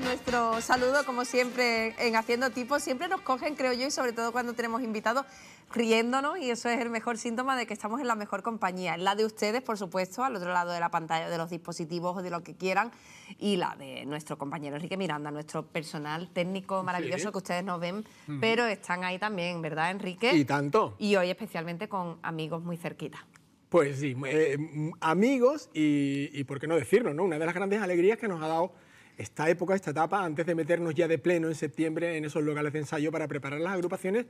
nuestro saludo como siempre en Haciendo Tipo. Siempre nos cogen, creo yo, y sobre todo cuando tenemos invitados, riéndonos y eso es el mejor síntoma de que estamos en la mejor compañía. La de ustedes, por supuesto, al otro lado de la pantalla, de los dispositivos o de lo que quieran, y la de nuestro compañero Enrique Miranda, nuestro personal técnico maravilloso que ustedes nos ven, pero están ahí también, ¿verdad, Enrique? Y tanto. Y hoy especialmente con amigos muy cerquita. Pues sí, eh, amigos y, y, por qué no decirlo, ¿no? Una de las grandes alegrías que nos ha dado esta época, esta etapa, antes de meternos ya de pleno en septiembre en esos locales de ensayo para preparar las agrupaciones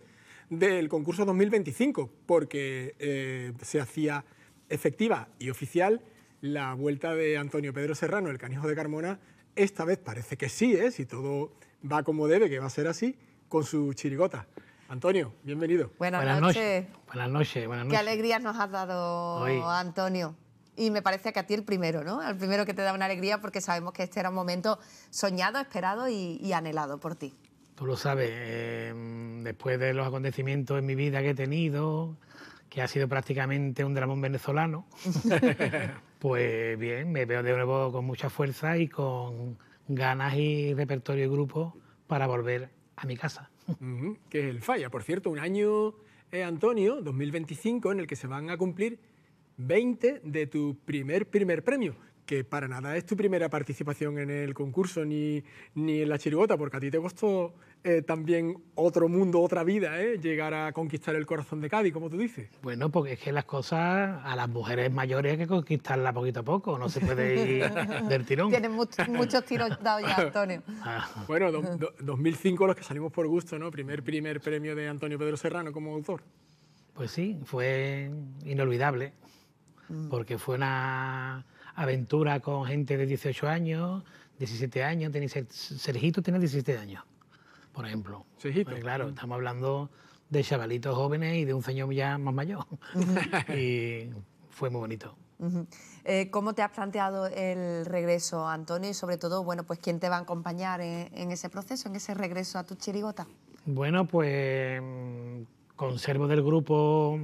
del concurso 2025, porque eh, se hacía efectiva y oficial la vuelta de Antonio Pedro Serrano, el canijo de Carmona, esta vez parece que sí, ¿eh? si todo va como debe, que va a ser así, con su chirigota. Antonio, bienvenido. Buenas, noches. Buenas noches. Buenas noches. Qué alegría nos has dado, Antonio y me parece que a ti el primero, ¿no? El primero que te da una alegría porque sabemos que este era un momento soñado, esperado y, anhelado por ti. Tú lo sabes, em, después de los acontecimientos en mi vida que he tenido, que ha sido prácticamente un dramón venezolano, pues bien, me veo de nuevo con mucha fuerza y con ganas y repertorio y grupo para volver a mi casa. Que es el falla, por cierto, un año, eh, Antonio, 2025, en el que se van a cumplir 20 de tu primer primer premio, que para nada es tu primera participación en el concurso ni, ni en la chirigota, porque a ti te costó eh, también otro mundo, otra vida, ¿eh? llegar a conquistar el corazón de Cádiz, como tú dices. Bueno, porque es que las cosas a las mujeres mayores hay que conquistarlas poquito a poco, no se puede ir del tirón. Tienes muchos tiros dados ya, Antonio. Ah. bueno, 2005 los que salimos por gusto, ¿no? Primer, primer premio de Antonio Pedro Serrano como autor. Pues sí, fue inolvidable. Mm. porque fue una aventura con gente de 18 años, 17 años, Sergito tiene 17 años, por ejemplo. Sergito. Pues claro, mm. estamos hablando de chavalitos jóvenes y de un señor ya más mayor. y fue muy bonito. Eh, ¿Cómo te has planteado el regreso, Antonio? Y sobre todo, bueno, pues quién te va a acompañar en, en ese proceso, en ese regreso a tu chirigota. Bueno, pues mm, conservo del grupo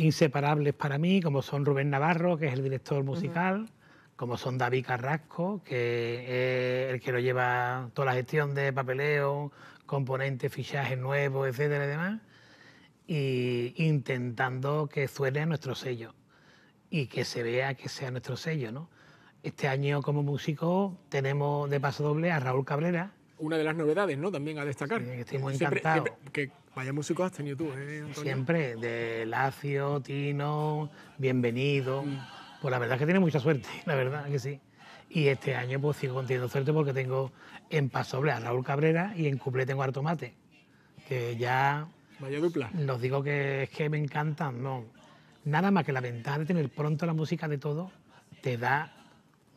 inseparables para mí, como son Rubén Navarro, que es el director musical, como son David Carrasco, que es el que lo lleva toda la gestión de papeleo, componentes, fichajes nuevos, etcétera y demás, y intentando que suene nuestro sello y que se vea que sea nuestro sello, ¿no? Este año como músico tenemos de paso doble a Raúl Cabrera. Una de las novedades, ¿no? También a destacar. Sí, que estamos encantados. Vaya músicos hasta en YouTube. ¿eh, Siempre, de Lacio, Tino, Bienvenido. Mm. Pues la verdad es que tiene mucha suerte, la verdad que sí. Y este año pues sigo teniendo suerte porque tengo en pasoble a Raúl Cabrera y en cuplé tengo a Tomate, que ya... Vaya dupla. Los digo que es que me encantan, no. Nada más que la ventaja de tener pronto la música de todo, te da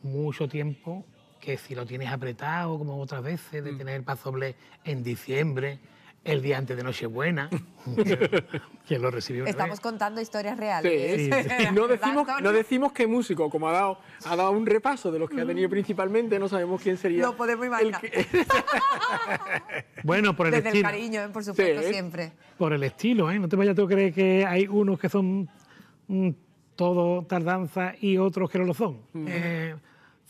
mucho tiempo que si lo tienes apretado, como otras veces, de mm. tener pasoble en diciembre, el día antes de Nochebuena, quien lo recibió. Estamos contando historias reales. No, decimos, no, qué músico, como ha dado, ha dado un repaso de los que ha tenido mm. principalmente, no sabemos quién sería. Lo podemos imaginar. bueno, por el estilo. Desde el cariño, eh, por supuesto, siempre. Por el estilo, ¿eh? No te vayas a creer que hay unos que son mm, todo tardanza y otros que no lo son. Mm. Eh,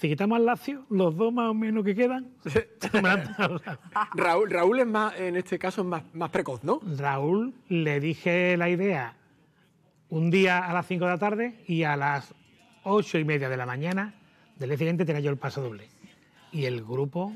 si quitamos al Lazio, los dos más o menos que quedan. Ah, Raúl, Raúl es más, en este caso, es más, precoz, ¿no? Raúl le dije la idea un día a las 5 de la tarde y a las 8 y media de la mañana del día siguiente tenía yo el paso doble. Y el grupo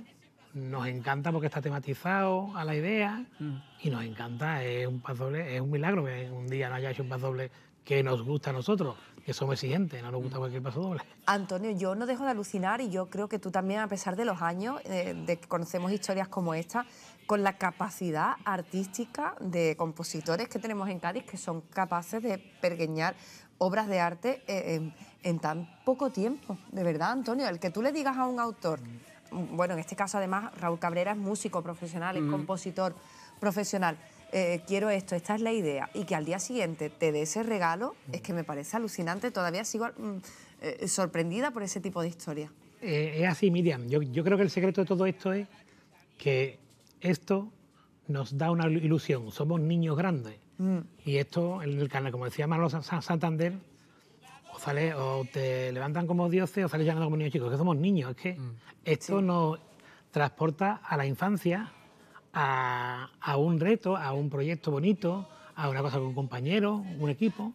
nos encanta porque está tematizado a la idea mm. y nos encanta, es un paso doble, es un milagro que un día no haya hecho un paso doble que nos gusta a nosotros, que somos exigentes, no nos gusta cualquier paso doble. Antonio, yo no dejo de alucinar y yo creo que tú también, a pesar de los años, eh, de que conocemos historias como esta, con la capacidad artística de compositores que tenemos en Cádiz, que son capaces de pergueñar obras de arte eh, en, tan poco tiempo. De verdad, Antonio, el que tú le digas a un autor, mm, bueno, en este caso además Raúl Cabrera es músico profesional, es mm. compositor profesional, eh, quiero esto, esta es la idea, y que al día siguiente te dé ese regalo, es que me parece alucinante, todavía sigo mm, eh, sorprendida por ese tipo de historia. Eh, es así, Miriam, yo, creo que el secreto de todo esto es que esto nos da una ilusión, somos niños grandes, mm. y esto, en el como decía Marlos Santander, o, sale, o te levantan como dioses o sales llorando como niños chicos, que somos niños, es que mm. esto nos transporta a la infancia, a, un reto, a un proyecto bonito, a una cosa con un compañero, un equipo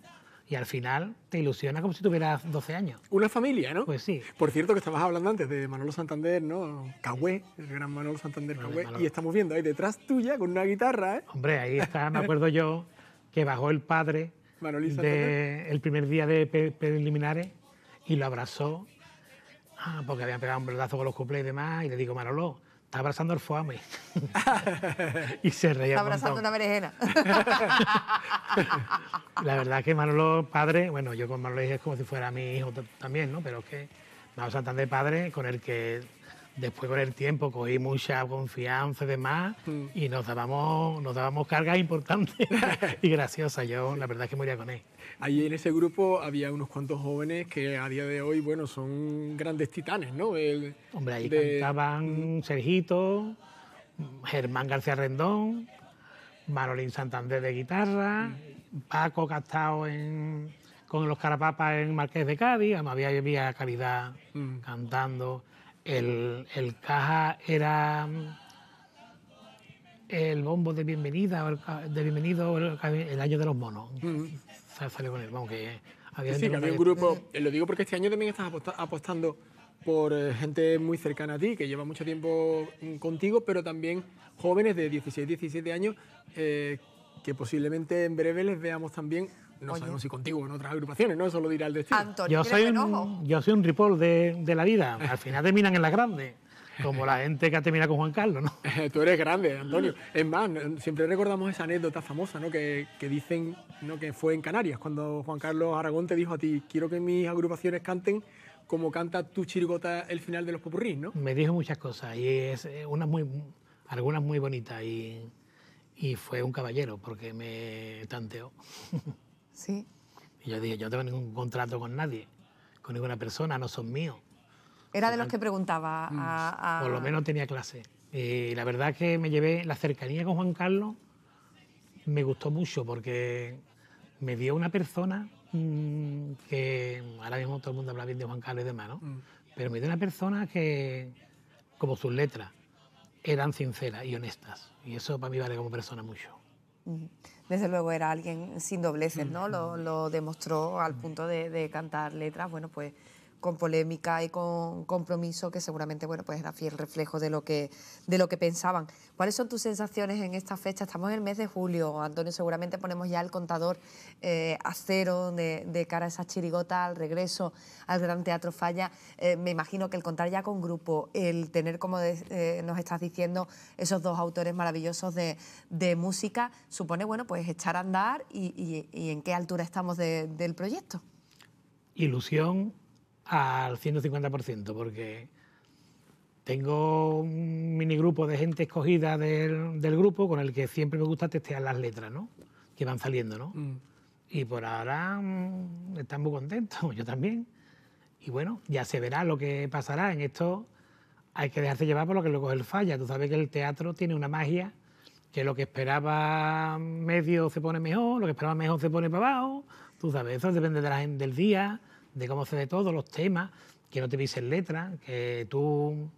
y al final te ilusiona como si tuvieras 12 años. Una familia, ¿no? Pues sí. Por cierto, que estabas hablando antes de Manolo Santander, ¿no? Cahué, el gran Manolo Santander Y estamos viendo ahí detrás tuya con una guitarra, ¿eh? Hombre, ahí está, me acuerdo yo, que bajó el padre el primer día de preliminares y lo abrazó, ah, porque había pegado un brazo con los cuplés y demás, y le digo, Manolo, está abrazando al foame. y se reía. Está abrazando una berenjena. la verdad que Manolo padre, bueno, yo con Manolo es como si fuera mi hijo también, ¿no? Pero es que tan de padre, con el que después con el tiempo cogí mucha confianza y demás mm. y nos dábamos, nos dábamos cargas importantes y graciosas. Yo la verdad es que moría con él. Ahí en ese grupo había unos cuantos jóvenes que a día de hoy, bueno, son grandes titanes, ¿no? El, Hombre, ahí cantaban Sergito, Germán García Rendón, Marolín Santander de guitarra, Paco Castao en, con los Carapapas en Marqués de Cádiz, había, había Calidad mm. cantando. El, caja era mm, el bombo de bienvenida, de bienvenido el, año de los monos. Mm sale con él. Vamos, que sí, un grupo. Eh, lo digo porque este año también estás apostando por eh, gente muy cercana a ti, que lleva mucho tiempo mm, contigo, pero también jóvenes de 16, 17 años, eh, que posiblemente en breve les veamos también, no sabemos si contigo o en otras agrupaciones, ¿no? Eso lo dirá el destino. Antonio, yo, soy un, yo soy un ripoll de, la vida, al final terminan en la grande como la gente que ha terminado con Juan Carlos, ¿no? Tú eres grande, Antonio. Es más, siempre recordamos esa anécdota famosa, ¿no? Que, dicen que fue en Canarias, cuando Juan Carlos Aragón te dijo a ti, quiero que mis agrupaciones canten como canta tu chirigota el final de los popurrís, ¿no? Me dijo muchas cosas, y es eh, una muy, algunas muy bonitas, y, y fue un caballero, porque me tanteó. Sí. Y yo dije, yo no tengo ningún contrato con nadie, con ninguna persona, no son míos. Era de los que preguntaba. Mm. A, Por lo menos tenía clase. Y eh, la verdad que me llevé la cercanía con Juan Carlos, me gustó mucho porque me dio una persona mm, que ahora mismo todo el mundo habla bien de Juan Carlos y demás, ¿no? Mm. Pero me dio una persona que, como sus letras, eran sinceras y honestas. Y eso para mí vale como persona mucho. Desde luego era alguien sin dobleces, ¿no? Lo, demostró al punto de, de cantar letras, bueno, pues con polémica y con compromiso que seguramente bueno pues era fiel reflejo de lo que de lo que pensaban. ¿Cuáles son tus sensaciones en esta fecha? Estamos en el mes de julio, Antonio. Seguramente ponemos ya el contador eh, a cero de, cara a esa chirigota, al regreso al Gran Teatro Falla. Eh, me imagino que el contar ya con grupo, el tener como eh, nos estás diciendo esos dos autores maravillosos de, música, supone bueno pues echar a andar y, y en qué altura estamos del proyecto. Ilusión, al 150%, porque tengo un grupo de gente escogida del, grupo con el que siempre me gusta testear las letras, ¿no? Que van saliendo, ¿no? Mm. Y por ahora mm, están muy contentos, yo también. Y bueno, ya se verá lo que pasará. En esto hay que dejarse llevar por lo que luego es el falla. Tú sabes que el teatro tiene una magia que lo que esperaba medio se pone mejor, lo que esperaba mejor se pone para abajo. Tú sabes, eso depende de del día, de cómo se ve todos los temas, que no te pisen letras, que tú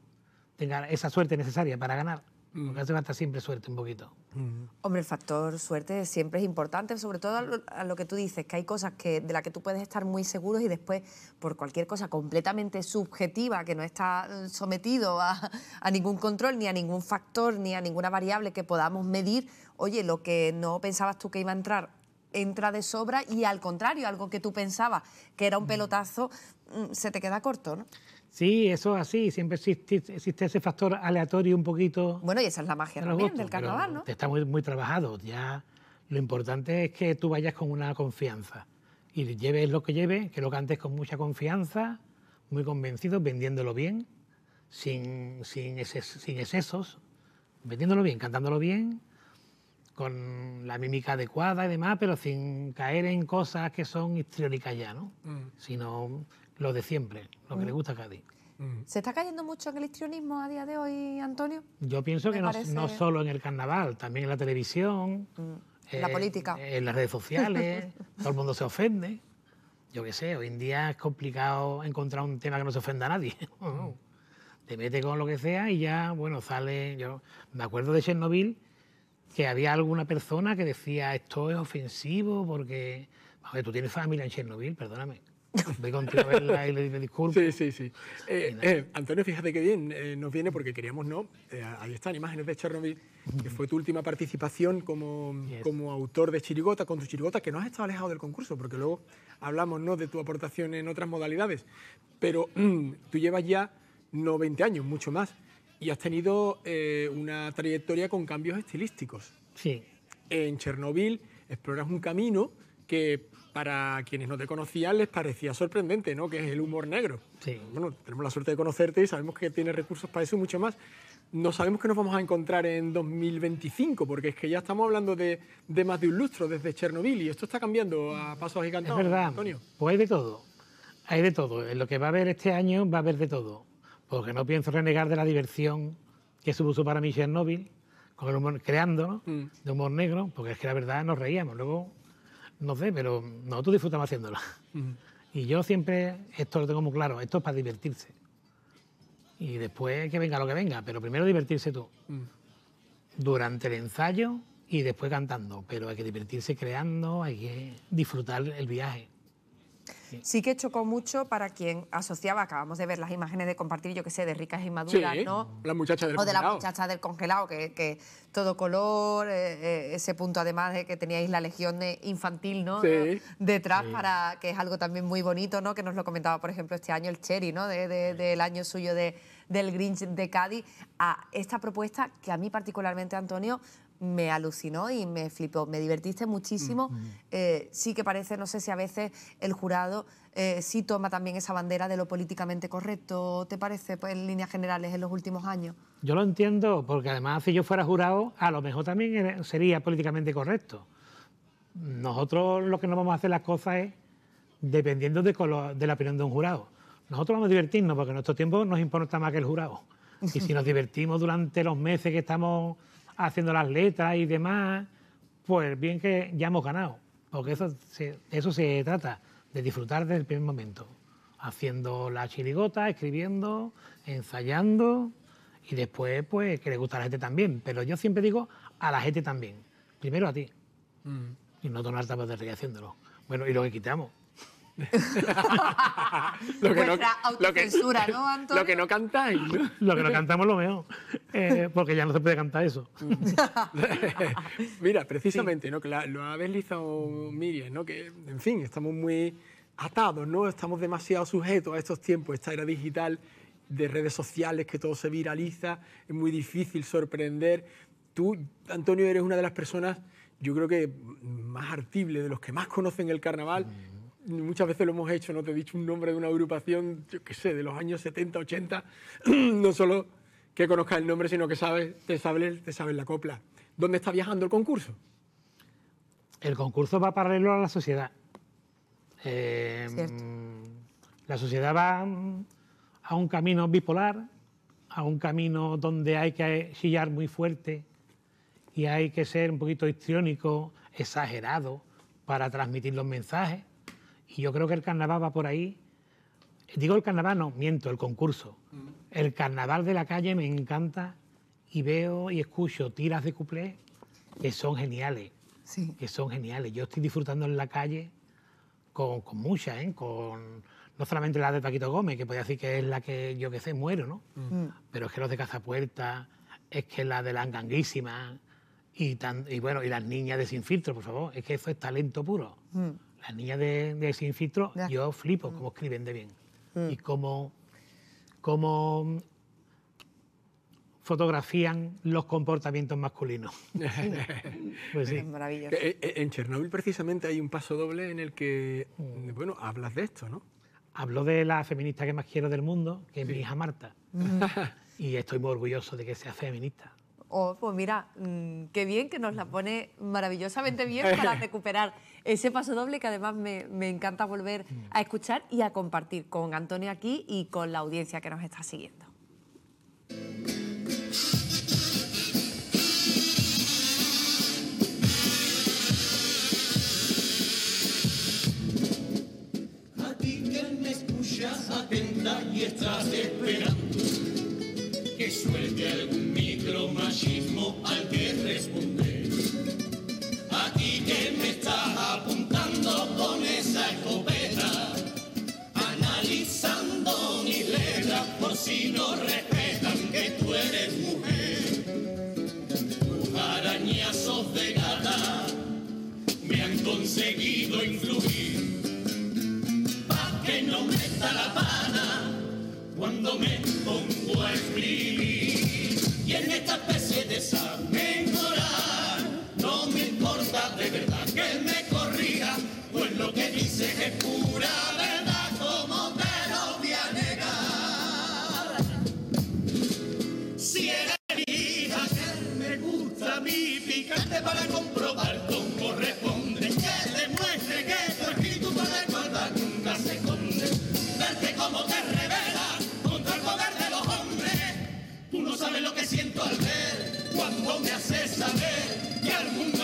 tengas esa suerte necesaria para ganar. Mm. Porque hace falta siempre suerte un poquito. Mm. Hombre, el factor suerte siempre es importante, sobre todo a lo, que tú dices, que hay cosas que, de las que tú puedes estar muy seguro y después, por cualquier cosa completamente subjetiva, que no está eh, sometido a, a, ningún control, ni a ningún factor, ni a ninguna variable que podamos medir, oye, lo que no pensabas tú que iba a entrar entra de sobra y al contrario, algo que tú pensabas que era un mm. pelotazo, mm, se te queda corto, ¿no? Sí, eso es así, siempre existe, existe ese factor aleatorio un poquito. Bueno, y esa es la magia también del carnaval, ¿no? Está muy, muy trabajado, ya lo importante es que tú vayas con una confianza y lleves lo que lleves, que lo cantes con mucha confianza, muy convencido, vendiéndolo bien, sin, sin, sin excesos vendiéndolo bien, cantándolo bien, con la mímica adecuada y demás, pero sin caer en cosas que son histriónicas ya, ¿no? Mm. Sino lo de siempre, lo que mm. le gusta a Cádiz. Mm. ¿Se está cayendo mucho en el histrionismo a día de hoy, Antonio? Yo pienso que no, solo en el carnaval, también en la televisión, en eh, la política, en las redes sociales, todo el mundo se ofende. Yo qué sé, hoy en día es complicado encontrar un tema que no se ofenda a nadie. Te metes con lo que sea y ya, bueno, sale. Yo me acuerdo de Chernobyl, que había alguna persona que decía esto es ofensivo porque... tú tienes familia en Chernobyl, perdóname. Voy contigo a verla y le, dime disculpas. Sí, sí, sí. Eh, eh, Antonio, fíjate qué bien eh, nos viene porque queríamos no. ahí están imágenes de Chernobyl, que fue tu última participación como, autor de Chirigota, con tu Chirigota, que no has estado alejado del concurso, porque luego hablamos ¿no? de tu aportación en otras modalidades. Pero tú llevas ya no años, mucho más, y has tenido eh, una trayectoria con cambios estilísticos. Sí. En Chernobyl exploras un camino que para quienes no te conocían les parecía sorprendente, ¿no? Que es el humor negro. Sí. Bueno, tenemos la suerte de conocerte y sabemos que tienes recursos para eso y mucho más. No sabemos qué nos vamos a encontrar en 2025, porque es que ya estamos hablando de, más de un lustro desde Chernobyl y esto está cambiando a pasos agigantados... Es verdad, Antonio. Pues hay de todo. Hay de todo. En lo que va a haber este año va a haber de todo porque no pienso renegar de la diversión que supuso para mí Chernobyl, con el humor, creando, mm. De humor negro, porque es que la verdad nos reíamos. Luego, no sé, pero nosotros disfrutamos haciéndolo. Mm. Y yo siempre, esto lo tengo muy claro, esto es para divertirse. Y después que venga lo que venga, pero primero divertirse tú. Mm. Durante el ensayo y después cantando, pero hay que divertirse creando, hay que disfrutar el viaje sí. que chocó mucho para quien asociaba, acabamos de ver las imágenes de compartir, yo que sé, de ricas y maduras, ¿no? o de la muchacha del congelado, que, todo color, eh, eh, ese punto además de que teníais la legión infantil, ¿no? Detrás, para que es algo también muy bonito, ¿no? Que nos lo comentaba, por ejemplo, este año el Cherry, ¿no? del año suyo del Grinch de Cádiz, a esta propuesta que a mí particularmente, Antonio, me alucinó y me flipó. Me divertiste muchísimo. Mm, mm. Eh, sí que parece, no sé si a veces el jurado eh, sí toma también esa bandera de lo políticamente correcto, ¿te parece? Pues en líneas generales en los últimos años. Yo lo entiendo, porque además si yo fuera jurado, a lo mejor también sería políticamente correcto. Nosotros lo que no vamos a hacer las cosas es dependiendo de, la opinión de un jurado. Nosotros vamos a divertirnos porque nuestro tiempo nos importa más que el jurado. Y si nos divertimos durante los meses que estamos haciendo las letras y demás, pues bien que ya hemos ganado, porque eso se, eso se trata, de disfrutar desde el primer momento, haciendo la chirigota, escribiendo, ensayando y después pues que le gusta a la gente también, pero yo siempre digo a la gente también, primero a ti, mm. y no tomar tapas de rey haciéndolo. Bueno, y lo que quitamos. lo, que no, lo, que, ¿no, lo que no cantáis. lo que no cantamos lo veo, eh, porque ya no se puede cantar eso. Mm. Mira, precisamente, ¿no? que lo habéis deslizado Miriam, ¿no? que en fin, estamos muy atados, ¿no? estamos demasiado sujetos a estos tiempos, esta era digital de redes sociales que todo se viraliza, es muy difícil sorprender. Tú, Antonio, eres una de las personas yo creo que mm, más artible, de los que más conocen el carnaval, mm muchas veces lo hemos hecho, ¿no? Te he dicho un nombre de una agrupación, yo qué sé, de los años 70, 80, no solo que conozcas el nombre, sino que sabes, te sabes, te sabes la copla. ¿Dónde está viajando el concurso? El concurso va paralelo a la sociedad. Eh, la sociedad va a un camino bipolar, a un camino donde hay que chillar muy fuerte y hay que ser un poquito histriónico, exagerado, para transmitir los mensajes. Y yo creo que el carnaval va por ahí. Digo el carnaval, no, miento, el concurso. Mm. El carnaval de la calle me encanta y veo y escucho tiras de cuplé que son geniales. Sí. Que son geniales. Yo estoy disfrutando en la calle con, con muchas, ¿eh? con, no solamente la de Paquito Gómez, que podría decir que es la que yo que sé, muero, ¿no? Mm. Mm. Pero es que los de Cazapuerta, es que la de las ganguísimas y, tan, bueno, y las niñas de Sin Filtro, por favor, es que eso es talento puro. La niña de, de Sin Filtro, yo flipo mm. cómo escriben de bien mm. y cómo, cómo fotografían los comportamientos masculinos. Pues eh, en Chernóbil precisamente hay un paso doble en el que, mm. bueno, hablas de esto, ¿no? Hablo de la feminista que más quiero del mundo, que es mi hija Marta. y estoy muy orgulloso de que sea feminista. Oh, pues mira, qué bien que nos la pone maravillosamente bien para recuperar ese paso doble que además me, encanta volver a escuchar y a compartir con Antonio aquí y con la audiencia que nos está siguiendo. A ti me atenta y estás esperando que suelte algún micromachismo al que responde que me está apuntando con esa escopeta, analizando mis letras por si no respetan que tú eres mujer. Tus arañazos de gata me han conseguido influir, para que no me está la pana cuando me pongo a escribir. Y en esta especie de examen es pura verdad, como te lo voy a negar? Si eres mi hija, que me gusta mi picante para comprobar cómo corresponde, que demuestre que tu espíritu para el nunca se esconde, verte como te revela contra el poder de los hombres. Tú no sabes lo que siento al ver, cuando me haces saber que al mundo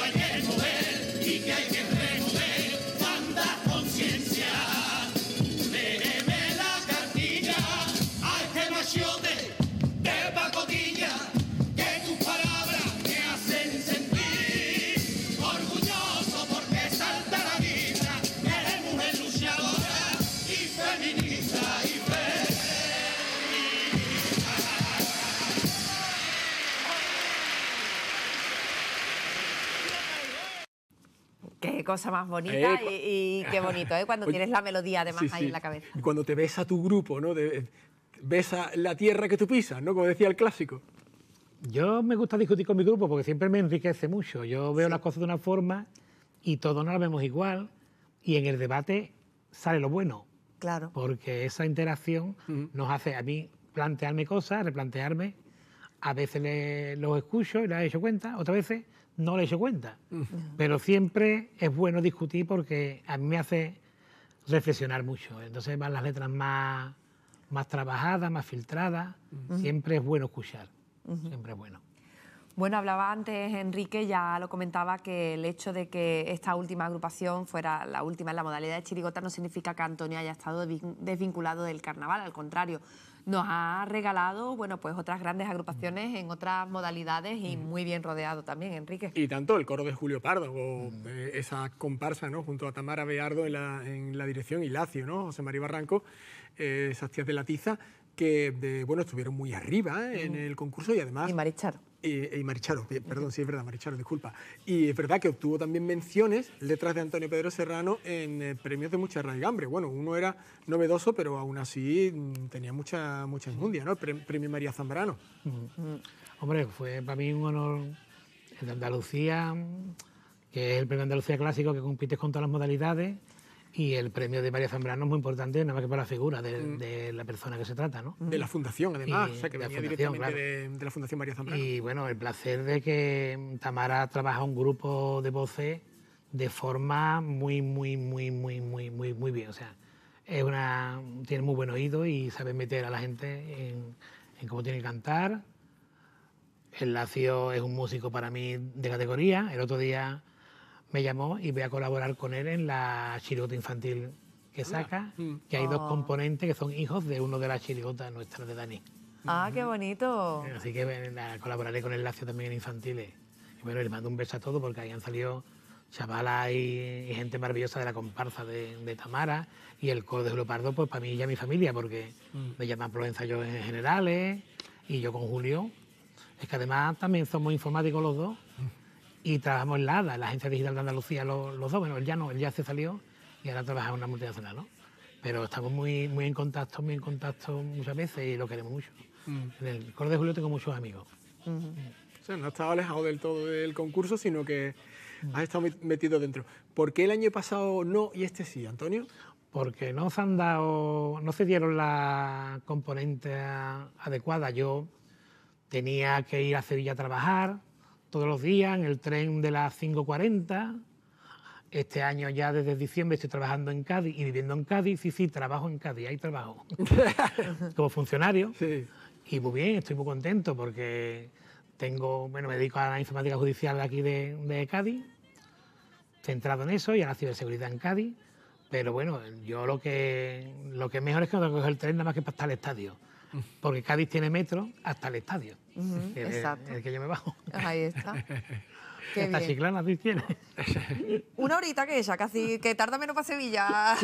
cosa más bonita eh, y, qué bonito, ¿eh? Cuando tienes la melodía además ahí en la cabeza. Y cuando te ves a tu grupo, ¿no? ves a la tierra que tú pisas, ¿no? Como decía el clásico. Yo me gusta discutir con mi grupo porque siempre me enriquece mucho. Yo veo las cosas de una forma y todos nos las vemos igual y en el debate sale lo bueno. Claro. Porque esa interacción nos hace a mí plantearme cosas, replantearme. A veces los escucho y las he hecho cuenta, otras veces no le he hecho cuenta. Mm. Pero siempre es bueno discutir porque a mí me hace reflexionar mucho. Entonces van las letras más, más trabajadas, más filtradas. Mm. Siempre es bueno escuchar, siempre es bueno. Bueno, hablaba antes Enrique, ya lo comentaba, que el hecho de que esta última agrupación fuera la última en la modalidad de chirigota no significa que Antonio haya estado desvinculado del carnaval, al contrario, nos ha regalado bueno, pues otras grandes agrupaciones en otras modalidades y muy bien rodeado también, Enrique. Y tanto el coro de Julio Pardo, o eh, esa comparsa ¿no? junto a Tamara Beardo en la, en la dirección y Lacio, ¿no? José María Barranco, eh, esas tías de la tiza, que bueno, estuvieron muy arriba ¿eh? en el concurso y además... Y Marichar. Y, eh, eh, Maricharo, eh, perdón, sí es verdad, Maricharo, disculpa. Y es verdad que obtuvo también menciones, letras de Antonio Pedro Serrano en premios de mucha raigambre. Bueno, uno era novedoso, pero aún así mm, tenía mucha, mucha inmundia, ¿no? El premio María Zambrano. Mm. Hombre, fue para mí un honor el de Andalucía, que es el premio Andalucía clásico que compites con todas las modalidades y el premio de María Zambrano es muy importante, nada más que para la figura de, mm. la persona que se trata, ¿no? De la fundación, además, que venía directamente de, la Fundación María Zambrano. Y bueno, el placer de que Tamara trabaja un grupo de voces de forma muy, muy, muy, muy, muy, muy, muy bien. O sea, es una, tiene muy buen oído y sabe meter a la gente en, en cómo tiene que cantar. El Lacio es un músico para mí de categoría. El otro día me llamó y voy a colaborar con él en la chirigota infantil que ah, saca, mm. que hay dos oh. componentes que son hijos de uno de las chirigotas nuestras de Dani. Ah, qué mm. bonito. Así que eh, colaboraré con el Lacio también en infantiles. Y bueno, les mando un beso a todos porque ahí han salido chavalas y, gente maravillosa de la comparsa de, Tamara y el coro de Leopardo, pues para mí y a mi familia, porque mm. me llaman Provenza yo en generales y yo con Julio. Es que además también somos informáticos los dos y trabajamos en la ADA, la Agencia Digital de Andalucía, los, dos. Bueno, él ya no, él ya se salió y ahora trabaja en una multinacional, ¿no? Pero estamos muy, muy en contacto, muy en contacto muchas veces y lo queremos mucho. Mm. En el Coro de Julio tengo muchos amigos. O sea, no has estado alejado del todo del concurso, sino que mm. has estado metido dentro. ¿Por qué el año pasado no y este sí, Antonio? Porque no se han dado, no se dieron la componente adecuada. Yo tenía que ir a Sevilla a trabajar, todos los días en el tren de las 5.40. Este año ya desde diciembre estoy trabajando en Cádiz y viviendo en Cádiz. Sí, sí, trabajo en Cádiz, hay trabajo. Como funcionario. Sí. Y muy bien, estoy muy contento porque tengo, bueno, me dedico a la informática judicial aquí de, de Cádiz, centrado en eso y a la ciberseguridad en Cádiz. Pero bueno, yo lo que, lo que es mejor es que no tengo que coger el tren nada más que para estar al estadio porque Cádiz tiene metro hasta el estadio, exacto. que yo me bajo. Ahí está. Qué Esta Cádiz tiene. Una horita que ella, casi que tarda menos para Sevilla.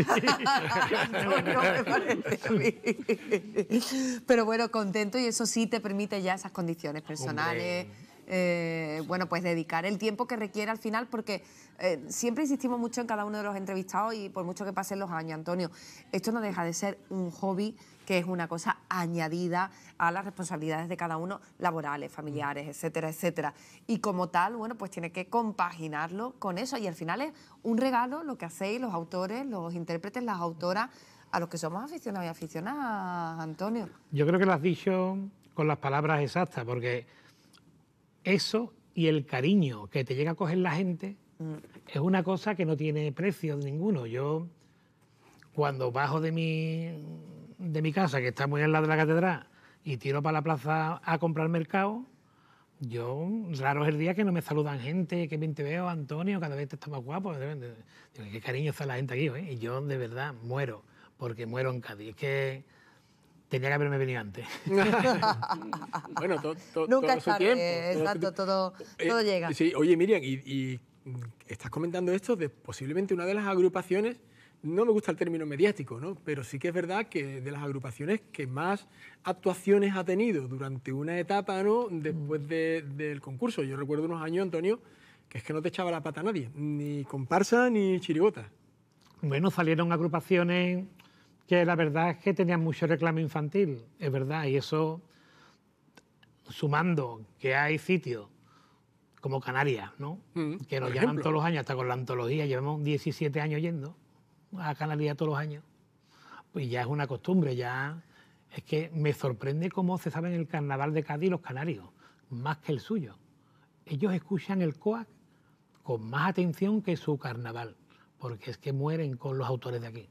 Pero bueno, contento y eso sí te permite ya esas condiciones personales. Eh, bueno, pues dedicar el tiempo que requiere al final, porque eh, siempre insistimos mucho en cada uno de los entrevistados y por mucho que pasen los años, Antonio, esto no deja de ser un hobby que es una cosa añadida a las responsabilidades de cada uno, laborales, familiares, mm. etcétera, etcétera. Y como tal, bueno, pues tiene que compaginarlo con eso y al final es un regalo lo que hacéis los autores, los intérpretes, las autoras, a los que somos aficionados y aficionadas, Antonio. Yo creo que lo has dicho con las palabras exactas, porque eso y el cariño que te llega a coger la gente mm. es una cosa que no tiene precio ninguno. Yo, cuando bajo de mi de mi casa, que está muy al lado de la catedral, y tiro para la plaza a comprar mercado, yo, raro es el día que no me saludan gente, que bien te veo, Antonio, cada vez te estás más guapo. qué cariño está la gente aquí, ¿eh? Y yo, de verdad, muero, porque muero en Cádiz. Es que tenía que haberme venido antes. bueno, todo Nunca todo su tarde, eh, Exacto, eh, todo, llega. Sí, oye, Miriam, y estás comentando esto de posiblemente una de las agrupaciones no me gusta el término mediático, pero sí que es verdad que de las agrupaciones que más actuaciones ha tenido durante una etapa ¿no? después mm. del concurso. Yo recuerdo unos años, Antonio, que es que no te echaba la pata nadie, ni comparsa ni chirigota. Bueno, salieron agrupaciones que la verdad es que tenían mucho reclamo infantil, es verdad, y eso sumando que hay sitios como Canarias, ¿no? Mm, que nos llaman todos los años, hasta con la antología, llevamos 17 años yendo a Canarias todos los años, pues ya es una costumbre, ya es que me sorprende cómo se saben el carnaval de Cádiz los canarios, más que el suyo. Ellos escuchan el COAC con más atención que su carnaval, porque es que mueren con los autores de aquí.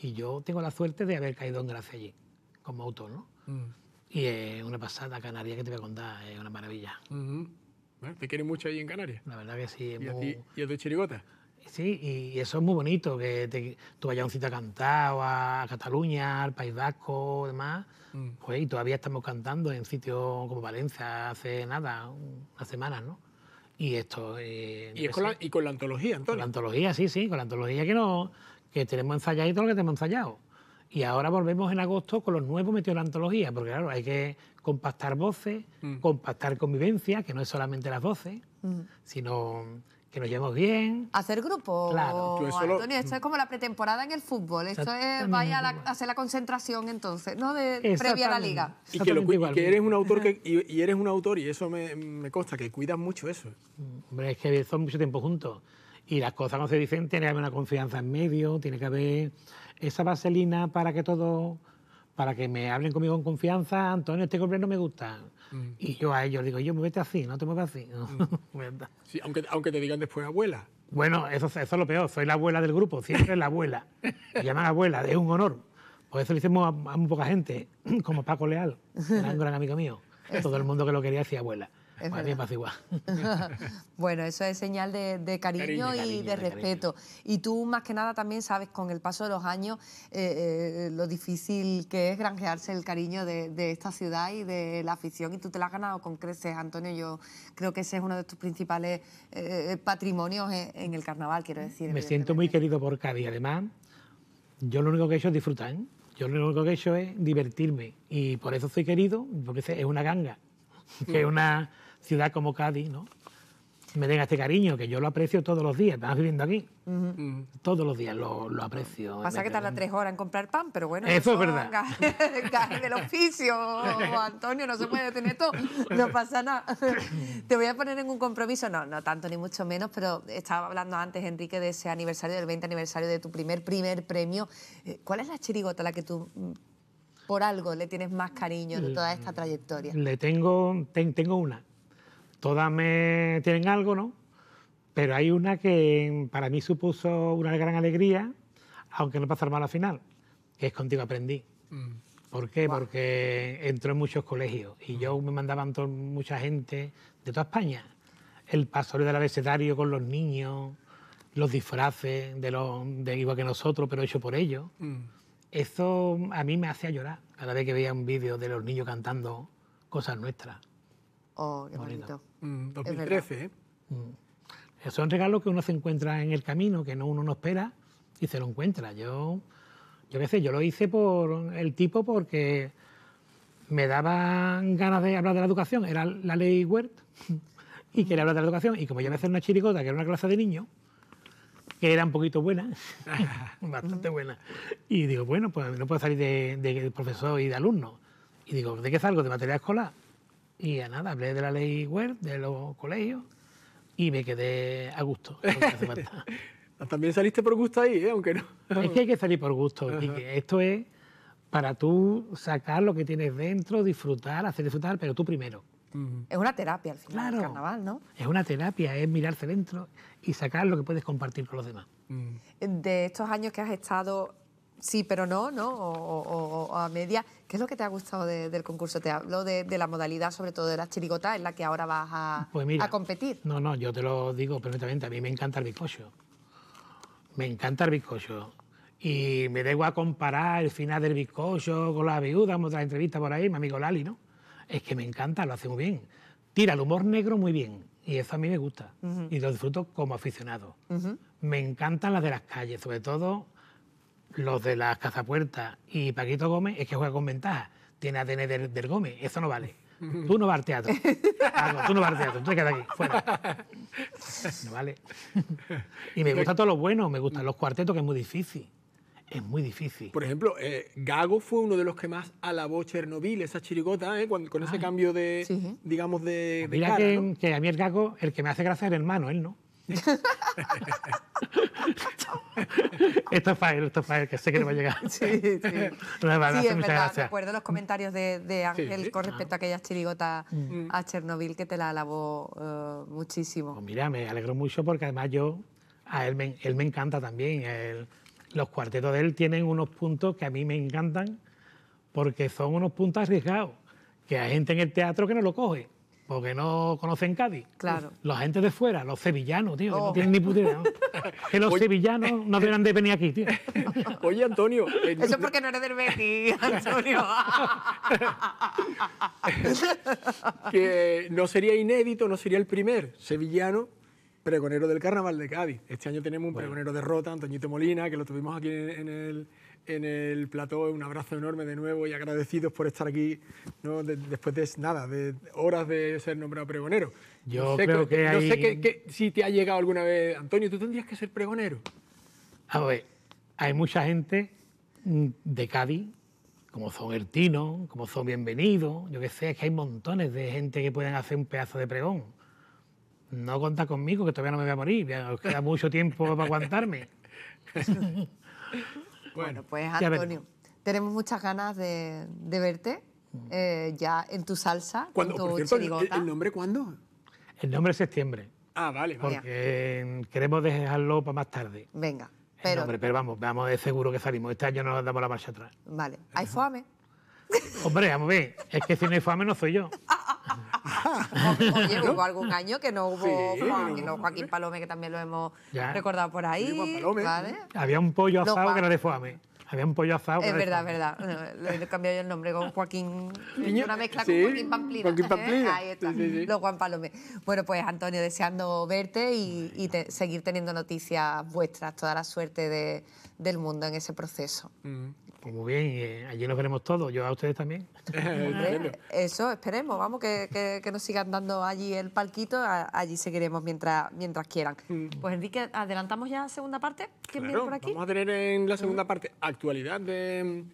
Y yo tengo la suerte de haber caído en gracia allí, como autor, ¿no? Mm. Y es una pasada canaria que te voy a contar, es una maravilla. ¿Te quieren mucho allí en Canarias? La verdad que sí. Es ¿Y, muy... ¿Y chirigota? Sí, y eso es muy bonito, que tú vayas un sitio a cantar a Cataluña, al País Vasco, demás. Mm. Pues, y todavía estamos cantando en sitios como Valencia hace nada, unas semanas, ¿no? Y esto. Eh, ¿Y, con la, antología, entonces? Con la antología, sí, sí, con la antología que, no, que tenemos ensayado y todo lo que tenemos ensayado. Y ahora volvemos en agosto con los nuevos metidos la antología, porque claro, hay que compactar voces, mm. compactar convivencia, que no es solamente las voces, mm. sino que nos llevemos bien. Hacer grupo. Claro. Antonio, esto es como la pretemporada en el fútbol. Esto es, vaya a la, hacer la concentración entonces, ¿no? De, previa a la liga. Y que, lo, que eres un autor y, eres un autor, y eso me, me consta, que cuidas mucho eso. Hombre, es que son mucho tiempo juntos. Y las cosas no se dicen, tiene que haber una confianza en medio, tiene que haber esa vaselina para que todo, para que me hablen conmigo en confianza. Antonio, este golpe no me gusta Mm. Y yo a ellos digo, yo muévete así, no te muevas así. Mm. aunque, aunque te digan después abuela. Bueno, eso, eso es lo peor, soy la abuela del grupo, siempre la abuela. Me abuela, es un honor. Por eso lo hicimos a, muy poca gente, como Paco Leal, un gran amigo mío. Todo el mundo que lo quería decía abuela igual. bueno, eso es señal de, cariño, y de, respeto. Y tú más que nada también sabes con el paso de los años eh, eh, lo difícil que es granjearse el cariño de, esta ciudad y de la afición. Y tú te la has ganado con creces, Antonio. Yo creo que ese es uno de tus principales eh, patrimonios en, el carnaval, quiero decir. Me siento muy querido por Cádiz. Además, yo lo único que he hecho es disfrutar. Yo lo único que he hecho es divertirme. Y por eso soy querido, porque es una ganga. Que una ciudad como Cádiz, ¿no? me den este cariño, que yo lo aprecio todos los días. Estamos viviendo aquí. Todos los días lo, aprecio. Pasa que tarda tres horas en comprar pan, pero bueno. Eso, es verdad. gaje del oficio, Antonio, no se puede detener todo. No pasa nada. Te voy a poner en un compromiso, no, no tanto ni mucho menos, pero estaba hablando antes, Enrique, de ese aniversario, del 20 aniversario de tu primer, primer premio. Eh, ¿Cuál es la chirigota la que tú mm, por algo le tienes más cariño de mm, toda esta trayectoria? Le tengo, tengo una todas me tienen algo, ¿no? Pero hay una que para mí supuso una gran alegría, aunque no pasara mal al final, que es Contigo Aprendí. Mm. ¿Por qué? Porque entró en muchos colegios y yo mm. me mandaban mucha gente de toda España. El pastor del abecedario con los niños, los disfraces, de los, de igual que nosotros, pero hecho por ellos. Mm. Eso a mí me hacía llorar cada vez que veía un vídeo de los niños cantando cosas nuestras. Oh, qué bonito. 2013. Mm, es ¿eh? mm. Son regalos que uno se encuentra en el camino, que no uno no espera y se lo encuentra. Yo, yo yo lo hice por el tipo porque me daban ganas de hablar de la educación, era la ley Wert, y quería hablar de la educación. Y como yo me hacía una chiricota, que era una clase de niños, que era un poquito buena, bastante buena, y digo, bueno, pues no puedo salir de, de profesor y de alumno. Y digo, ¿de qué salgo? ¿De materia escolar? Y a nada, hablé de la ley web, de los colegios y me quedé a gusto. Ah, también saliste por gusto ahí, ¿eh? aunque no. es que hay que salir por gusto. Y esto es para tú sacar lo que tienes dentro, disfrutar, hacer disfrutar, pero tú primero. Es una terapia al final del carnaval, ¿no? Es una terapia, es mirarse dentro y sacar lo que puedes compartir con los demás. De estos años que has estado sí, pero no, ¿no? O, a media. ¿Qué es lo que te ha gustado del concurso? Te hablo de, la modalidad, sobre todo de las chirigotas, en la que ahora vas pues a, competir. No, no, yo te lo digo perfectamente. A mí me encanta el bizcocho. Me encanta el bizcocho. Y me debo a comparar el final del bizcocho con la viuda, como la entrevista por ahí, mi amigo Lali, ¿no? Es que me encanta, lo hace muy bien. Tira el humor negro muy bien. Y eso a mí me gusta. Y lo disfruto como aficionado. Me encantan las de las calles, sobre todo los de las cazapuertas y Paquito Gómez es que juega con ventaja. Tiene ADN del, Gómez, eso no vale. Tú no vas al teatro. tú no vas al teatro, tú te aquí, fuera. No vale. Y me gusta todo lo bueno, me gustan los cuartetos, que es muy difícil. Es muy difícil. Por ejemplo, eh, Gago fue uno de los que más alabó Chernobyl, esa chirigota, eh, con, ese ah, cambio de, digamos, de... Pues mira que, que, a mí el Gago, el que me hace gracia es el hermano, él no. esto es para esto es que sé que no va a llegar. Sí, sí. sí es verdad, recuerdo los comentarios de, Ángel con respecto a aquella chirigota mm. a Chernobyl que te la alabó eh, muchísimo. Pues mira, me alegro mucho porque además yo, a él me, me encanta también. los cuartetos de él tienen unos puntos que a mí me encantan porque son unos puntos arriesgados, que hay gente en el teatro que no lo coge que no conocen Cádiz. Claro. Los gente de fuera, los sevillanos, tío, no oh. tienen ni puta idea. que los sevillanos no deberían de venir aquí, tío. Oye, Antonio. Eso porque no eres del Betis, Antonio. que no sería inédito, no sería el primer sevillano pregonero del Carnaval de Cádiz. Este año tenemos un pregonero de Rota, Antoñito Molina, que lo tuvimos aquí en el en el plató. Un abrazo enorme de nuevo y agradecidos por estar aquí ¿no? después de nada, de horas de ser nombrado pregonero. Yo creo que, hay... No sé si te ha llegado alguna vez, Antonio, tú tendrías que ser pregonero. A ver, hay mucha gente mm, de Cádiz, como son Ertino, como son Bienvenido, yo que sé, es que hay montones de gente que pueden hacer un pedazo de pregón. No contas conmigo, que todavía no me voy a morir, os queda mucho tiempo para aguantarme. Bueno, pues Antonio, tenemos muchas ganas de, verte mm. eh, ya en tu salsa. ¿Cuándo? por el, nombre cuándo? El nombre es septiembre. Ah, vale, Porque eh, queremos dejarlo para más tarde. Venga. Pero, pero vamos, vamos de seguro que salimos. Este año no nos damos la marcha atrás. Vale. ¿Hay fame? Hombre, vamos ver, Es que si no hay fame no soy yo. Oye, hubo algún año que no hubo, Joaquín Palome, que también lo hemos recordado por ahí. ¿vale? Había un pollo asado no, que fue a mí. Había un pollo asado. Es verdad, es verdad. Lo he cambiado yo el nombre con Joaquín. Una mezcla con Joaquín Pamplina. Ahí está. Los Juan Palome. Bueno, pues Antonio, deseando verte y, seguir teniendo noticias vuestras. Toda la suerte de, del mundo en ese proceso. Mm. Pues muy bien, eh, allí nos veremos todos, yo a ustedes también. Eso, esperemos, vamos, que, nos sigan dando allí el palquito, allí seguiremos mientras, mientras quieran. Mm. Pues Enrique, adelantamos ya segunda parte. Vamos a tener en la segunda mm. parte actualidad del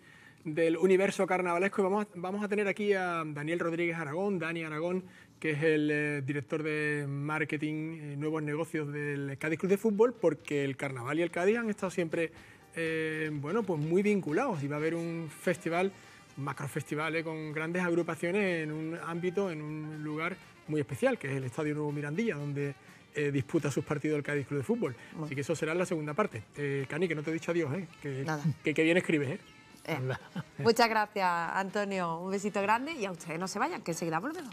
universo carnavalesco y vamos a, vamos a tener aquí a Daniel Rodríguez Aragón, Dani Aragón, que es el eh, director de marketing eh, nuevos negocios del Cádiz Club de Fútbol, porque el carnaval y el Cádiz han estado siempre eh, bueno, pues muy vinculados. Y va a haber un festival, macrofestival con grandes agrupaciones en un ámbito, en un lugar muy especial, que es el Estadio Nuevo Mirandilla, donde eh, disputa sus partidos el Cádiz Club de Fútbol. Así que eso será la segunda parte. Eh, Cani, que no te he dicho adiós, que, que, que, bien escribes. Muchas gracias, Antonio. Un besito grande y a ustedes no se vayan, que enseguida volviendo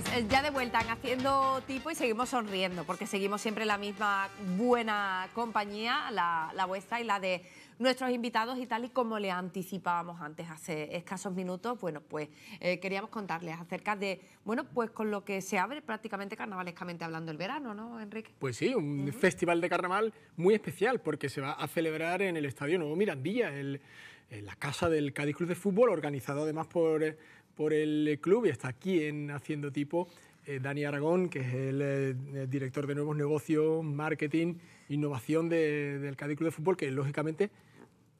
Pues, eh, ya de vuelta Haciendo Tipo y seguimos sonriendo, porque seguimos siempre la misma buena compañía, la, vuestra y la de nuestros invitados y tal y como le anticipábamos antes hace escasos minutos, bueno, pues eh, queríamos contarles acerca de, bueno, pues con lo que se abre prácticamente carnavalescamente hablando el verano, ¿no, Enrique? Pues sí, un festival de carnaval muy especial porque se va a celebrar en el Estadio Nuevo Mirandilla, en la casa del Cádiz Club de Fútbol, organizado además por eh, por el club y está aquí en Haciendo Tipo eh, Dani Aragón, que es eh, el, director de nuevos negocios, marketing, innovación del Cádiz Club de Fútbol, que lógicamente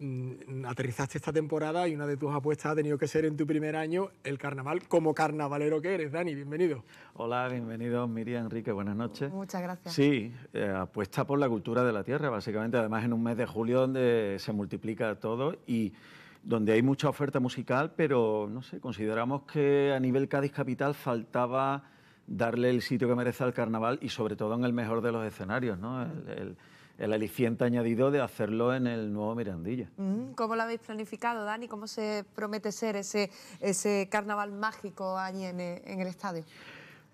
mm, aterrizaste esta temporada y una de tus apuestas ha tenido que ser en tu primer año el carnaval, como carnavalero que eres, Dani, bienvenido. Hola, bienvenido Miriam, Enrique, buenas noches. Muchas gracias. Sí, eh, apuesta por la cultura de la tierra, básicamente, además en un mes de julio donde se multiplica todo y donde hay mucha oferta musical, pero no sé, consideramos que a nivel Cádiz Capital faltaba darle el sitio que merece al carnaval y sobre todo en el mejor de los escenarios, ¿no? El, el, aliciente añadido de hacerlo en el nuevo Mirandilla. Mm, ¿Cómo lo habéis planificado, Dani? ¿Cómo se promete ser ese, ese carnaval mágico allí en, el estadio?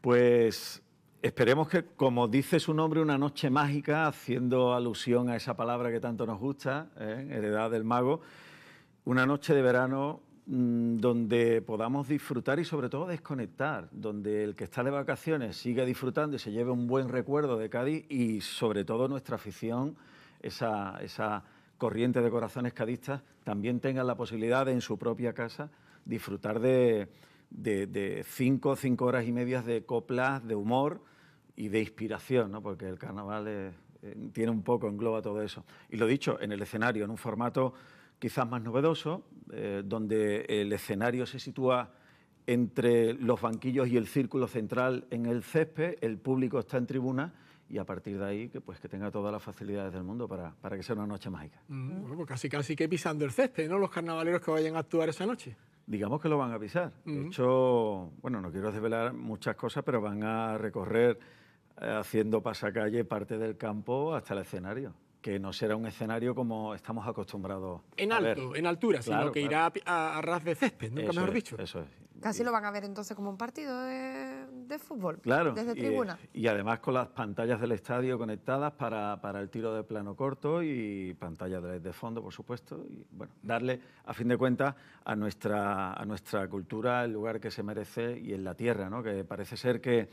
Pues esperemos que, como dice su nombre, una noche mágica, haciendo alusión a esa palabra que tanto nos gusta, ¿eh? heredad del mago, una noche de verano mm, donde podamos disfrutar y sobre todo desconectar, donde el que está de vacaciones siga disfrutando y se lleve un buen recuerdo de Cádiz y sobre todo nuestra afición, esa, corriente de corazones cadistas, también tenga la posibilidad de en su propia casa disfrutar de, cinco, cinco horas y medias de coplas, de humor y de inspiración, ¿no? porque el carnaval eh, tiene un poco, engloba todo eso. Y lo dicho, en el escenario, en un formato quizás más novedoso, eh, donde el escenario se sitúa entre los banquillos y el círculo central en el césped, el público está en tribuna y a partir de ahí que, pues, que tenga todas las facilidades del mundo para, para que sea una noche mágica. Mm, pues casi casi que pisando el césped, ¿no? Los carnavaleros que vayan a actuar esa noche. Digamos que lo van a pisar. De mm. hecho, bueno, no quiero desvelar muchas cosas, pero van a recorrer eh, haciendo pasacalle parte del campo hasta el escenario que no será un escenario como estamos acostumbrados. En a en altura, sino que irá a, ras de césped, nunca mejor dicho. Eso es. Casi lo van a ver entonces como un partido de, fútbol, claro, desde tribuna. Y, además con las pantallas del estadio conectadas para, el tiro de plano corto y pantallas de, de, fondo, por supuesto. Y bueno, darle, a fin de cuentas, a nuestra, a nuestra cultura el lugar que se merece y en la tierra, ¿no? que parece ser que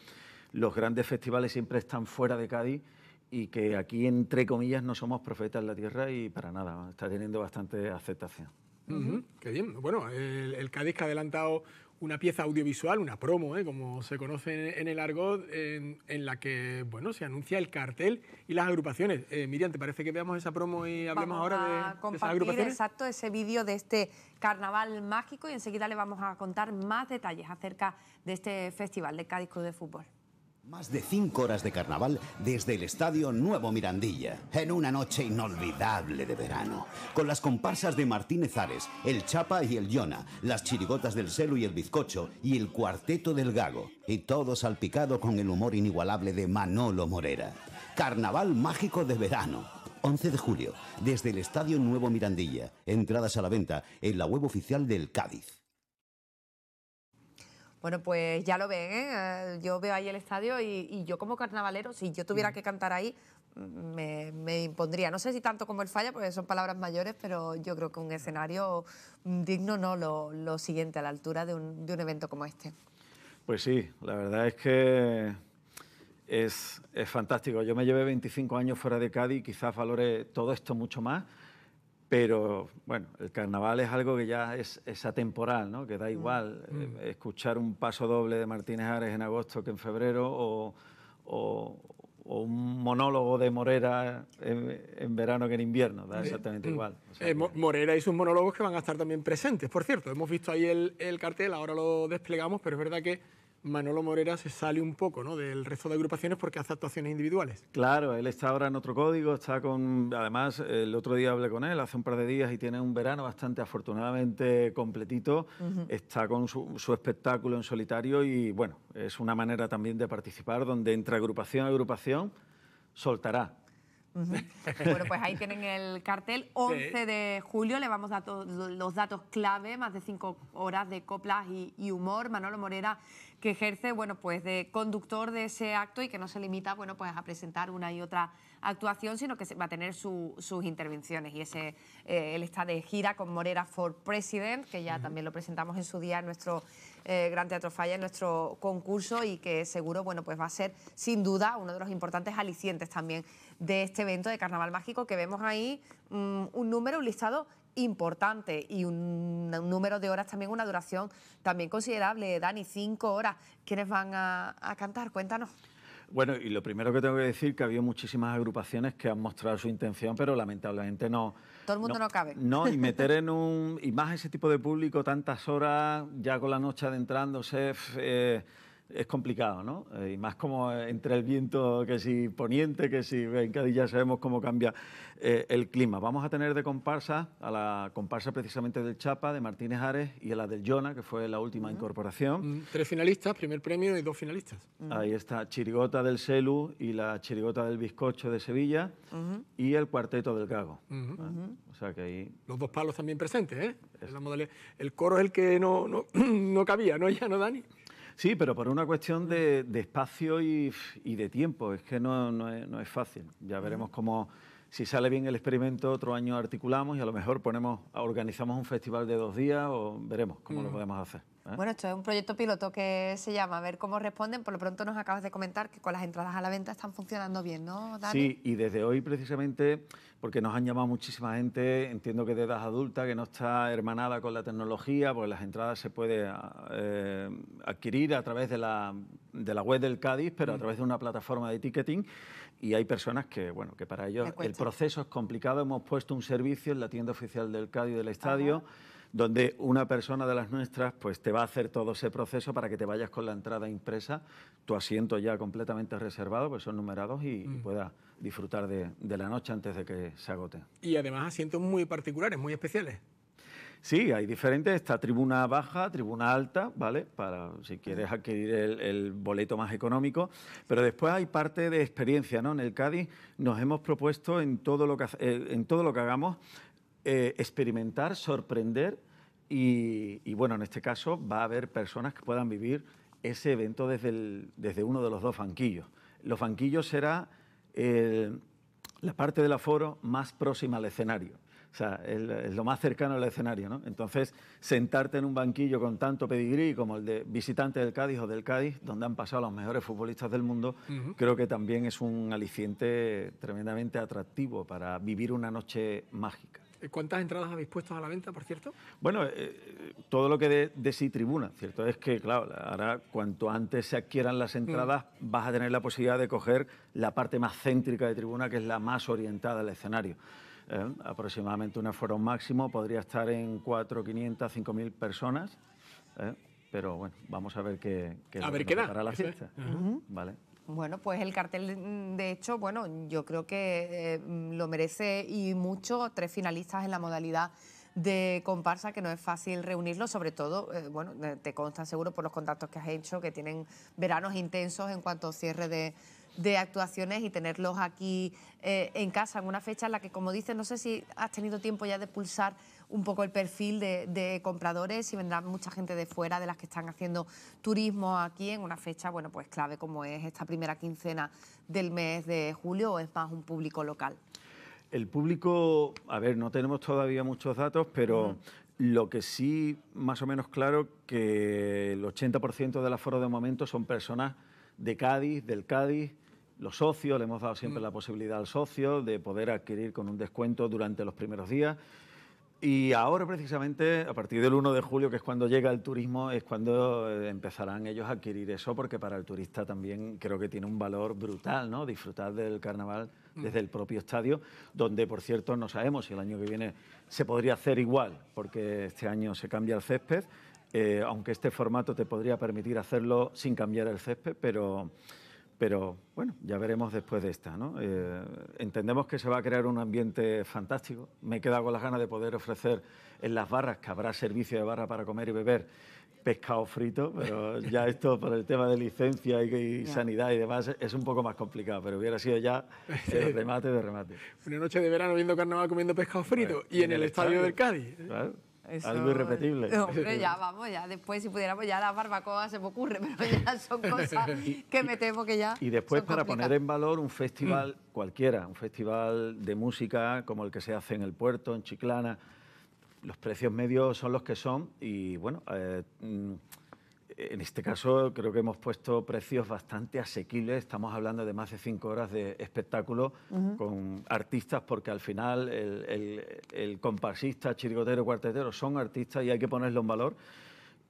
los grandes festivales siempre están fuera de Cádiz y que aquí, entre comillas, no somos profetas en la tierra y para nada, está teniendo bastante aceptación. Qué bien. Bueno, el, Cádiz ha adelantado una pieza audiovisual, una promo, ¿eh? como se conoce en, el argot, en, la que bueno, se anuncia el cartel y las agrupaciones. Eh, Miriam, ¿te parece que veamos esa promo y hablemos ahora de, compartir, de Exacto, ese vídeo de este carnaval mágico y enseguida le vamos a contar más detalles acerca de este festival de Cádiz de Fútbol. Más de cinco horas de carnaval desde el Estadio Nuevo Mirandilla, en una noche inolvidable de verano, con las comparsas de Martínez Ares, el Chapa y el Yona, las chirigotas del Celo y el Bizcocho y el Cuarteto del Gago, y todo salpicado con el humor inigualable de Manolo Morera. Carnaval mágico de verano. 11 de julio, desde el Estadio Nuevo Mirandilla. Entradas a la venta en la web oficial del Cádiz. Bueno, pues ya lo ven, ¿eh? Ah, yo veo ahí el estadio y, yo como carnavalero, si yo tuviera mm. que cantar ahí, mm, me, impondría. No sé si tanto como el falla, porque son palabras mayores, pero yo creo que un escenario digno no lo, siguiente a la altura de un, evento como este. Pues sí, la verdad es que es, fantástico. Yo me llevé 25 años fuera de Cádiz, y quizás valore todo esto mucho más. Pero bueno, el carnaval es algo que ya es, atemporal, ¿no? que da mm. igual eh, mm. escuchar un paso doble de Martínez Ares en agosto que en febrero o, un monólogo de Morera en, verano que en invierno, da exactamente mm. igual. Eh, Morera y sus monólogos que van a estar también presentes, por cierto. Hemos visto ahí el cartel, ahora lo desplegamos, pero es verdad que Manolo Morera se sale un poco ¿no? del resto de agrupaciones porque hace actuaciones individuales. Claro, él está ahora en otro código, está con. Además, el otro día hablé con él, hace un par de días, y tiene un verano bastante afortunadamente completito. Está con su, espectáculo en solitario y, bueno, es una manera también de participar donde entre agrupación a agrupación soltará. bueno, pues ahí tienen el cartel. 11 de julio le vamos a dar los datos clave, más de cinco horas de coplas y humor. Manolo Morera que ejerce bueno, pues de conductor de ese acto y que no se limita bueno, pues a presentar una y otra actuación, sino que va a tener sus intervenciones. Y ese, eh, él está de gira con Morera for President, que ya también lo presentamos en su día en nuestro eh, Gran Teatro Falla, en nuestro concurso y que seguro bueno, pues va a ser sin duda uno de los importantes alicientes también de este evento de Carnaval Mágico que vemos ahí mm, un número, un listado importante y un, número de horas también, una duración también considerable. Dani, cinco horas. ¿Quiénes van a, cantar? Cuéntanos. Bueno, y lo primero que tengo que decir que ha habido muchísimas agrupaciones que han mostrado su intención, pero lamentablemente no. Todo el mundo no, cabe. No, y meter en un. y más ese tipo de público tantas horas, ya con la noche adentrándose. Eh, es complicado, ¿no? Eh, y más como eh, entre el viento, que si poniente, que si eh, en Cádiz ya sabemos cómo cambia el clima. Vamos a tener de comparsa a la comparsa precisamente del Chapa, de Martínez Ares y a la del Jona, que fue la última incorporación. Mm, tres finalistas, primer premio y dos finalistas. Ahí está Chirigota del Celu y la Chirigota del Bizcocho de Sevilla y el Cuarteto del Gago. Ah, o sea que ahí... Los dos palos también presentes, ¿eh? el coro es el que no, no, no cabía, ¿no? Ya, ¿no, Dani? Sí, pero por una cuestión mm. de, espacio y, de tiempo, es que no, es, fácil. Ya mm. veremos cómo, si sale bien el experimento, otro año articulamos y a lo mejor ponemos, organizamos un festival de dos días o veremos cómo lo mm. podemos hacer. ¿eh? Bueno, esto es un proyecto piloto que se llama A ver cómo responden. Por lo pronto nos acabas de comentar que con las entradas a la venta están funcionando bien, ¿no, Dani? Sí, y desde hoy precisamente porque nos han llamado muchísima gente, entiendo que de edad adulta, que no está hermanada con la tecnología, porque las entradas se puede eh, adquirir a través de la, de la, web del Cádiz, pero a mm. través de una plataforma de ticketing, y hay personas que, bueno, que para ellos el proceso es complicado, hemos puesto un servicio en la tienda oficial del Cádiz del estadio donde una persona de las nuestras pues te va a hacer todo ese proceso para que te vayas con la entrada impresa, tu asiento ya completamente reservado, pues son numerados y, pueda mm. puedas disfrutar de, la noche antes de que se agote. Y además asientos muy particulares, muy especiales. Sí, hay diferentes. Está tribuna baja, tribuna alta, ¿vale? Para si quieres mm. adquirir el, boleto más económico. Pero después hay parte de experiencia, ¿no? En el Cádiz nos hemos propuesto en todo lo que, eh, en todo lo que hagamos eh, experimentar, sorprender y, bueno, en este caso va a haber personas que puedan vivir ese evento desde, desde uno de los dos banquillos. Los banquillos será la parte del aforo más próxima al escenario. O sea, es lo más cercano al escenario, ¿no? Entonces, sentarte en un banquillo con tanto pedigrí como el de visitante del Cádiz o del Cádiz, donde han pasado los mejores futbolistas del mundo, creo que también es un aliciente tremendamente atractivo para vivir una noche mágica. ¿Cuántas entradas habéis puesto a la venta, por cierto? Bueno, eh, eh, todo lo que de, de, sí tribuna, ¿cierto? Es que, claro, ahora cuanto antes se adquieran las mm. entradas, vas a tener la posibilidad de coger la parte más céntrica de tribuna, que es la más orientada al escenario. Eh, aproximadamente un aforo máximo podría estar en 4, 500, 5.000 personas. pero bueno, vamos a ver qué, qué, a ver qué la fiesta. Vale. Bueno, pues el cartel, mm, de hecho, bueno, yo creo que eh, mm, lo merece y mucho. Tres finalistas en la modalidad de comparsa que no es fácil reunirlo, sobre todo, eh, bueno, eh, te consta seguro por los contactos que has hecho, que tienen veranos intensos en cuanto a cierre de, actuaciones y tenerlos aquí en casa en una fecha en la que, como dices, no sé si has tenido tiempo ya de pulsar un poco el perfil de, compradores y vendrá mucha gente de fuera de las que están haciendo turismo aquí en una fecha, bueno, pues clave como es esta primera quincena del mes de julio o es más un público local. El público, a ver, no tenemos todavía muchos datos, pero lo que sí, más o menos claro, que el 80% del aforo de momento son personas de Cádiz, del Cádiz, los socios, le hemos dado siempre la posibilidad al socio de poder adquirir con un descuento durante los primeros días. Y ahora precisamente, a partir del 1 de julio, que es cuando llega el turismo, es cuando eh, empezarán ellos a adquirir eso, porque para el turista también creo que tiene un valor brutal, ¿no? Disfrutar del carnaval mm. desde el propio estadio, donde por cierto no sabemos si el año que viene se podría hacer igual, porque este año se cambia el césped, eh, aunque este formato te podría permitir hacerlo sin cambiar el césped, pero... Pero bueno, ya veremos después de esta. Eh, entendemos que se va a crear un ambiente fantástico. Me he quedado con las ganas de poder ofrecer en las barras, que habrá servicio de barra para comer y beber, pescado frito, pero ya esto por el tema de licencia y, sanidad y demás es un poco más complicado, pero hubiera sido ya el remate de remate. Una noche de verano viendo carnaval comiendo pescado frito pues, y en, el, estadio, del Cádiz. Algo irrepetible. hombre, ya vamos, ya después si pudiéramos ya la barbacoa se me ocurre, pero ya son cosas que me temo que ya... Y después para poner en valor un festival mm. cualquiera, un festival de música como el que se hace en el puerto, en Chiclana, los precios medios son los que son y bueno... Eh, mm, en este caso creo que hemos puesto precios bastante asequibles, estamos hablando de más de cinco horas de espectáculo con artistas, porque al final el, comparsista, chirigotero, cuartetero son artistas y hay que ponerlo en valor.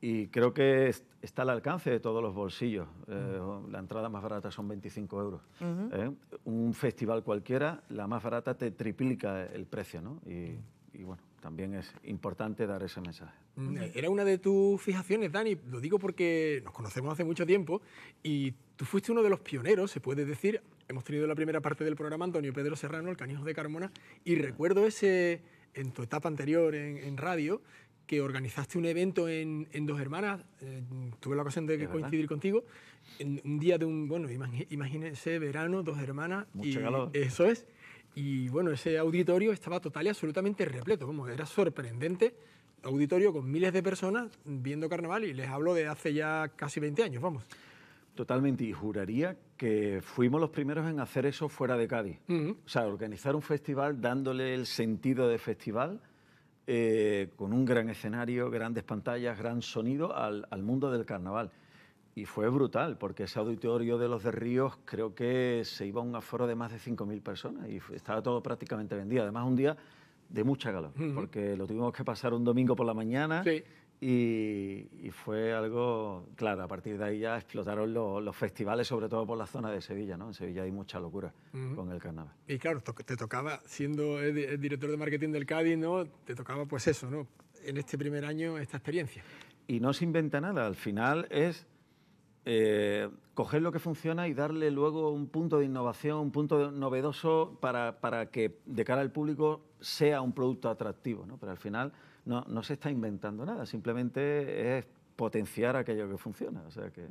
Y creo que está al alcance de todos los bolsillos. Eh, la entrada más barata son 25 euros. Eh, un festival cualquiera, la más barata te triplica el precio, ¿no? y bueno también es importante dar ese mensaje. Mm, era una de tus fijaciones, Dani, lo digo porque nos conocemos hace mucho tiempo y tú fuiste uno de los pioneros, se puede decir. Hemos tenido la primera parte del programa Antonio Pedro Serrano, el canijo de Carmona, y recuerdo ese, en tu etapa anterior en, radio, que organizaste un evento en, Dos Hermanas, eh, tuve la ocasión de coincidir contigo, en un día de un, bueno, imagínense, verano, Dos Hermanas. y, Eso es. Y bueno, ese auditorio estaba total y absolutamente repleto, como era sorprendente. Auditorio con miles de personas viendo carnaval y les hablo de hace ya casi 20 años, vamos. Totalmente, y juraría que fuimos los primeros en hacer eso fuera de Cádiz. O sea, organizar un festival dándole el sentido de festival, eh, con un gran escenario, grandes pantallas, gran sonido al mundo del carnaval. Y fue brutal, porque ese auditorio de los de Ríos creo que se iba a un aforo de más de 5.000 personas y estaba todo prácticamente vendido. Además, un día de mucha calor porque lo tuvimos que pasar un domingo por la mañana y, fue algo, claro, a partir de ahí ya explotaron los, festivales, sobre todo por la zona de Sevilla, ¿no? En Sevilla hay mucha locura con el carnaval. Y claro, te tocaba, siendo el director de marketing del Cádiz, ¿no? Te tocaba pues eso, ¿no? En este primer año, esta experiencia. Y no se inventa nada, al final es eh, coger lo que funciona y darle luego un punto de innovación, un punto novedoso para, que de cara al público sea un producto atractivo. ¿no? Pero al final no, se está inventando nada, simplemente es potenciar aquello que funciona. O sea que...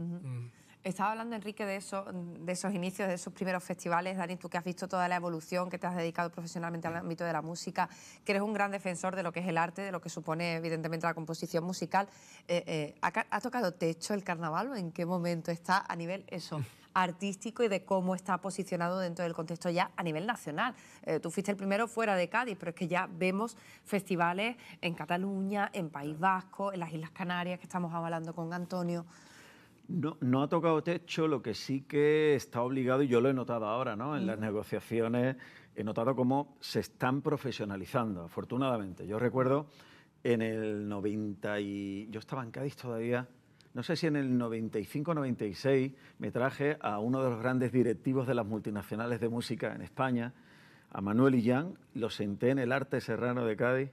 Estaba hablando, Enrique, de, eso, de esos inicios, de esos primeros festivales. Dani, tú que has visto toda la evolución, que te has dedicado profesionalmente al ámbito de la música, que eres un gran defensor de lo que es el arte, de lo que supone, evidentemente, la composición musical. Eh, eh, ¿ha, tocado techo el carnaval o en qué momento está a nivel eso? artístico y de cómo está posicionado dentro del contexto ya a nivel nacional. Eh, tú fuiste el primero fuera de Cádiz, pero es que ya vemos festivales en Cataluña, en País Vasco, en las Islas Canarias, que estamos hablando con Antonio. No, no ha tocado techo, este lo que sí que está obligado, y yo lo he notado ahora, ¿no? En mm. las negociaciones he notado cómo se están profesionalizando, afortunadamente. Yo recuerdo en el 90 y... Yo estaba en Cádiz todavía, no sé si en el 95-96 me traje a uno de los grandes directivos de las multinacionales de música en España, a Manuel Illán, lo senté en el Arte Serrano de Cádiz,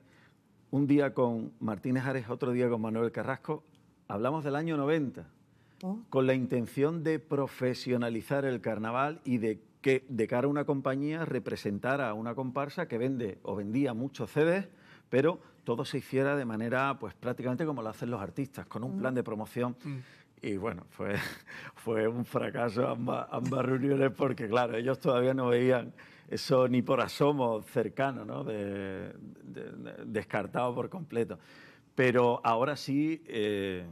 un día con Martínez Ares, otro día con Manuel Carrasco, hablamos del año 90. Oh. con la intención de profesionalizar el carnaval y de que de cara a una compañía representara a una comparsa que vende o vendía muchos CDs, pero todo se hiciera de manera pues prácticamente como lo hacen los artistas, con un mm. plan de promoción. Mm. Y bueno, fue, fue un fracaso ambas, reuniones porque, claro, ellos todavía no veían eso ni por asomo cercano, ¿no? De, descartado por completo. Pero ahora sí, eh,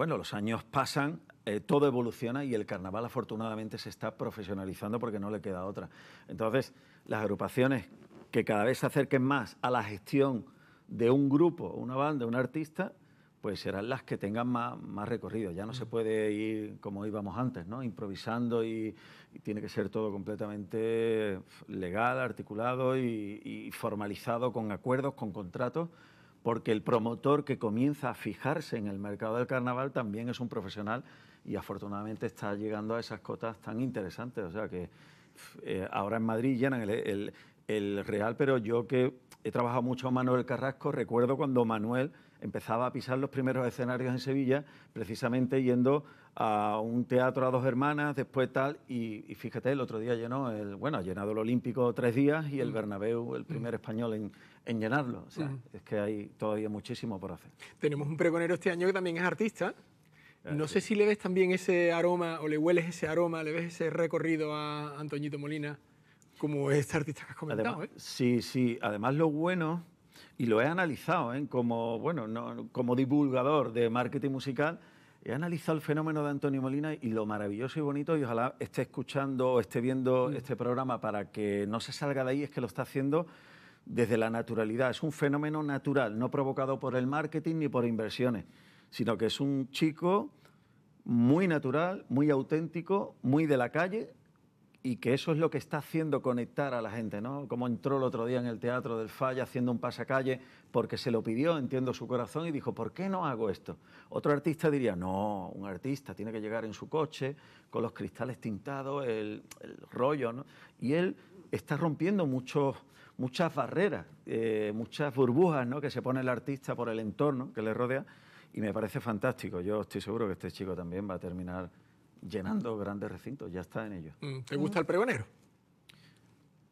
bueno, los años pasan, eh, todo evoluciona y el carnaval afortunadamente se está profesionalizando porque no le queda otra. Entonces, las agrupaciones que cada vez se acerquen más a la gestión de un grupo, una banda, un artista, pues serán las que tengan más, recorrido. Ya no se mm. puede ir como íbamos antes, Improvisando y, tiene que ser todo completamente legal, articulado y formalizado con acuerdos, con contratos porque el promotor que comienza a fijarse en el mercado del carnaval también es un profesional y afortunadamente está llegando a esas cotas tan interesantes. O sea que eh, ahora en Madrid llenan el, el Real, pero yo que he trabajado mucho con Manuel Carrasco. Recuerdo cuando Manuel empezaba a pisar los primeros escenarios en Sevilla, precisamente yendo a un teatro a dos hermanas, después tal, y, fíjate, el otro día llenó, el, bueno, ha llenado el Olímpico tres días y el mm. Bernabéu, el primer mm. español en, llenarlo. O sea, mm. es que hay todavía muchísimo por hacer. Tenemos un pregonero este año que también es artista. Eh, no sé si le ves también ese aroma o le hueles ese aroma, le ves ese recorrido a Antoñito Molina como este artista que has comentado. ¿eh? Sí, sí. Además, lo bueno, y lo he analizado ¿eh? como, bueno, como divulgador de marketing musical, he analizado el fenómeno de Antonio Molina y lo maravilloso y bonito, y ojalá esté escuchando o esté viendo mm. este programa para que no se salga de ahí, es que lo está haciendo desde la naturalidad. Es un fenómeno natural, no provocado por el marketing ni por inversiones, sino que es un chico muy natural, muy auténtico, muy de la calle, y que eso es lo que está haciendo conectar a la gente, ¿no? Como entró el otro día en el Teatro del Falla haciendo un pasacalle porque se lo pidió, entiendo su corazón, y dijo, ¿por qué no hago esto? Otro artista diría, no, un artista tiene que llegar en su coche, con los cristales tintados, el, rollo, ¿no? Y él está rompiendo muchas barreras, eh, muchas burbujas, ¿no? Que se pone el artista por el entorno que le rodea, y me parece fantástico. Yo estoy seguro que este chico también va a terminar llenando grandes recintos, ya está en ello. Mm, ¿Te gusta el pregonero?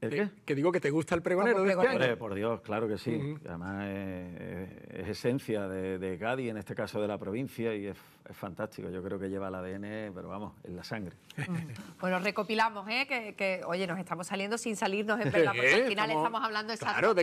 ¿El eh, qué? Que digo que te gusta el pregonero, de este Por Dios, claro que sí. Además es, esencia de, Gadi, en este caso de la provincia, y es es fantástico. Yo creo que lleva el ADN, pero vamos, en la sangre. Mm. bueno, recopilamos, ¿eh? Que, oye, nos estamos saliendo sin salirnos, en verdad, porque al final estamos, hablando de, música,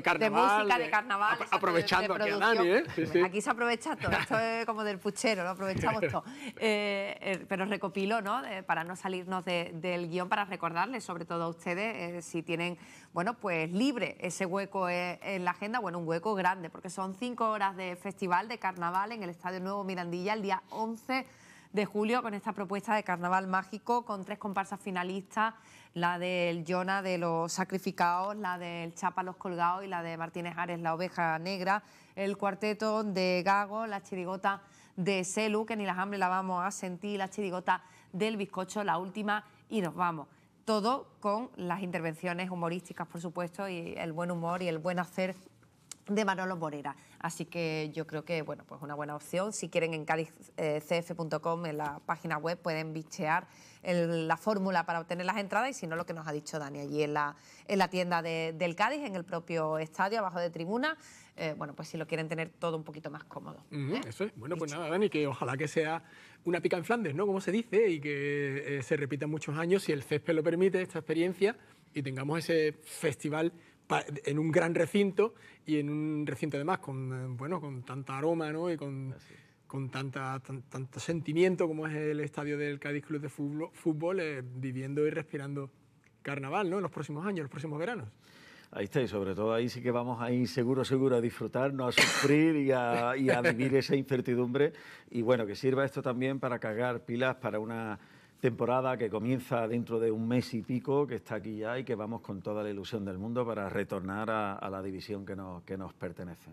de, carnaval. aprovechando aquí ¿eh? Aquí se aprovecha todo. Esto es como del puchero, lo aprovechamos todo. Eh, eh, pero recopilo, ¿no? para no salirnos del guión, para recordarles, sobre todo a ustedes, si tienen, bueno, pues libre ese hueco en la agenda, bueno, un hueco grande, porque son cinco horas de festival de carnaval en el Estadio Nuevo Mirandilla el día 11 11 de julio con esta propuesta de carnaval mágico con tres comparsas finalistas, la del Jonah de los sacrificados, la del Chapa los colgados y la de Martínez Ares la oveja negra, el cuarteto de Gago, la chirigota de Selu, que ni las hambre la vamos a sentir, la chirigota del bizcocho, la última y nos vamos. Todo con las intervenciones humorísticas, por supuesto, y el buen humor y el buen hacer de Manolo Morera. Así que yo creo que, bueno, pues una buena opción. Si quieren en cádiz.cf.com, en la página web, pueden bichear la fórmula para obtener las entradas y si no, lo que nos ha dicho Dani allí en la, en la tienda de, del Cádiz, en el propio estadio, abajo de tribuna. Eh, bueno, pues si lo quieren tener todo un poquito más cómodo. Eso es. Bueno, pues nada, Dani, que ojalá que sea una pica en Flandes, ¿no? Como se dice, y que eh, se repita muchos años, si el césped lo permite, esta experiencia, y tengamos ese festival en un gran recinto y en un recinto además con, eh, bueno, con tanta aroma ¿no? y con, con tanta, tanto sentimiento como es el estadio del Cádiz Club de Fútbol, eh, viviendo y respirando carnaval ¿no? en los próximos años, los próximos veranos. Ahí está, y sobre todo ahí sí que vamos a ir seguro, seguro a disfrutar, no a sufrir y a, y a vivir esa incertidumbre. Y bueno, que sirva esto también para cargar pilas para una temporada que comienza dentro de un mes y pico, que está aquí ya y que vamos con toda la ilusión del mundo para retornar a, la división que nos, pertenece.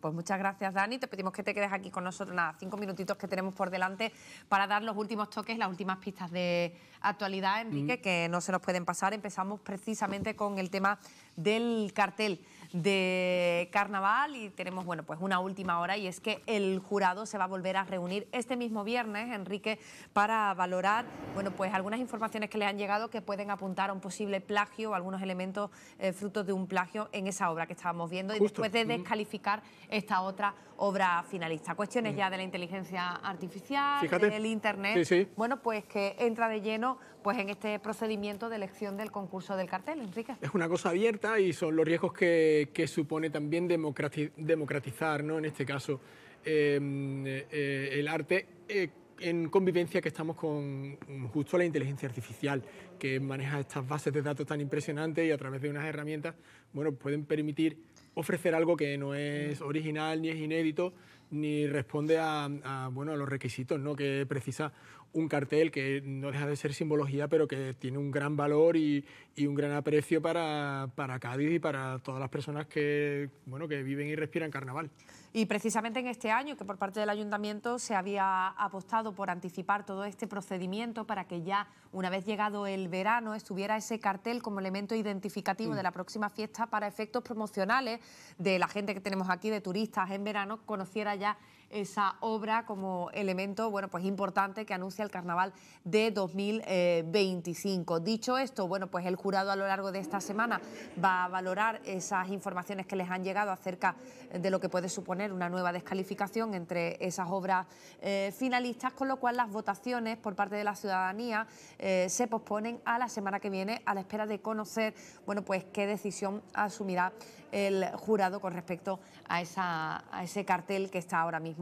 Pues muchas gracias, Dani. Te pedimos que te quedes aquí con nosotros nada, cinco minutitos que tenemos por delante para dar los últimos toques, las últimas pistas de actualidad, Enrique, mm. que no se nos pueden pasar. Empezamos precisamente con el tema del cartel de carnaval y tenemos bueno pues una última hora y es que el jurado se va a volver a reunir este mismo viernes Enrique para valorar bueno pues algunas informaciones que le han llegado que pueden apuntar a un posible plagio o algunos elementos eh, frutos de un plagio en esa obra que estábamos viendo y después de descalificar esta otra obra finalista. Cuestiones ya de la inteligencia artificial, del Internet, bueno, pues que entra de lleno pues en este procedimiento de elección del concurso del cartel, Enrique. Es una cosa abierta y son los riesgos que, que supone también democratizar, ¿no? en este caso, em, eh, el arte. Eh, en convivencia que estamos con justo la inteligencia artificial, que maneja estas bases de datos tan impresionantes y a través de unas herramientas, bueno, pueden permitir ofrecer algo que no es original, ni es inédito, ni responde a, bueno, a los requisitos ¿no? que precisa un cartel que no deja de ser simbología, pero que tiene un gran valor y, un gran aprecio para, para, Cádiz y para todas las personas que, bueno, que viven y respiran carnaval. Y precisamente en este año, que por parte del ayuntamiento se había apostado por anticipar todo este procedimiento para que ya, una vez llegado el verano, estuviera ese cartel como elemento identificativo de la próxima fiesta para efectos promocionales de la gente que tenemos aquí, de turistas en verano, conociera ya esa obra como elemento bueno, pues importante que anuncia el carnaval de 2025. Dicho esto, bueno, pues el jurado a lo largo de esta semana va a valorar esas informaciones que les han llegado acerca de lo que puede suponer una nueva descalificación entre esas obras eh, finalistas, con lo cual las votaciones por parte de la ciudadanía eh, se posponen a la semana que viene a la espera de conocer bueno, pues qué decisión asumirá el jurado con respecto a, esa, a ese cartel que está ahora mismo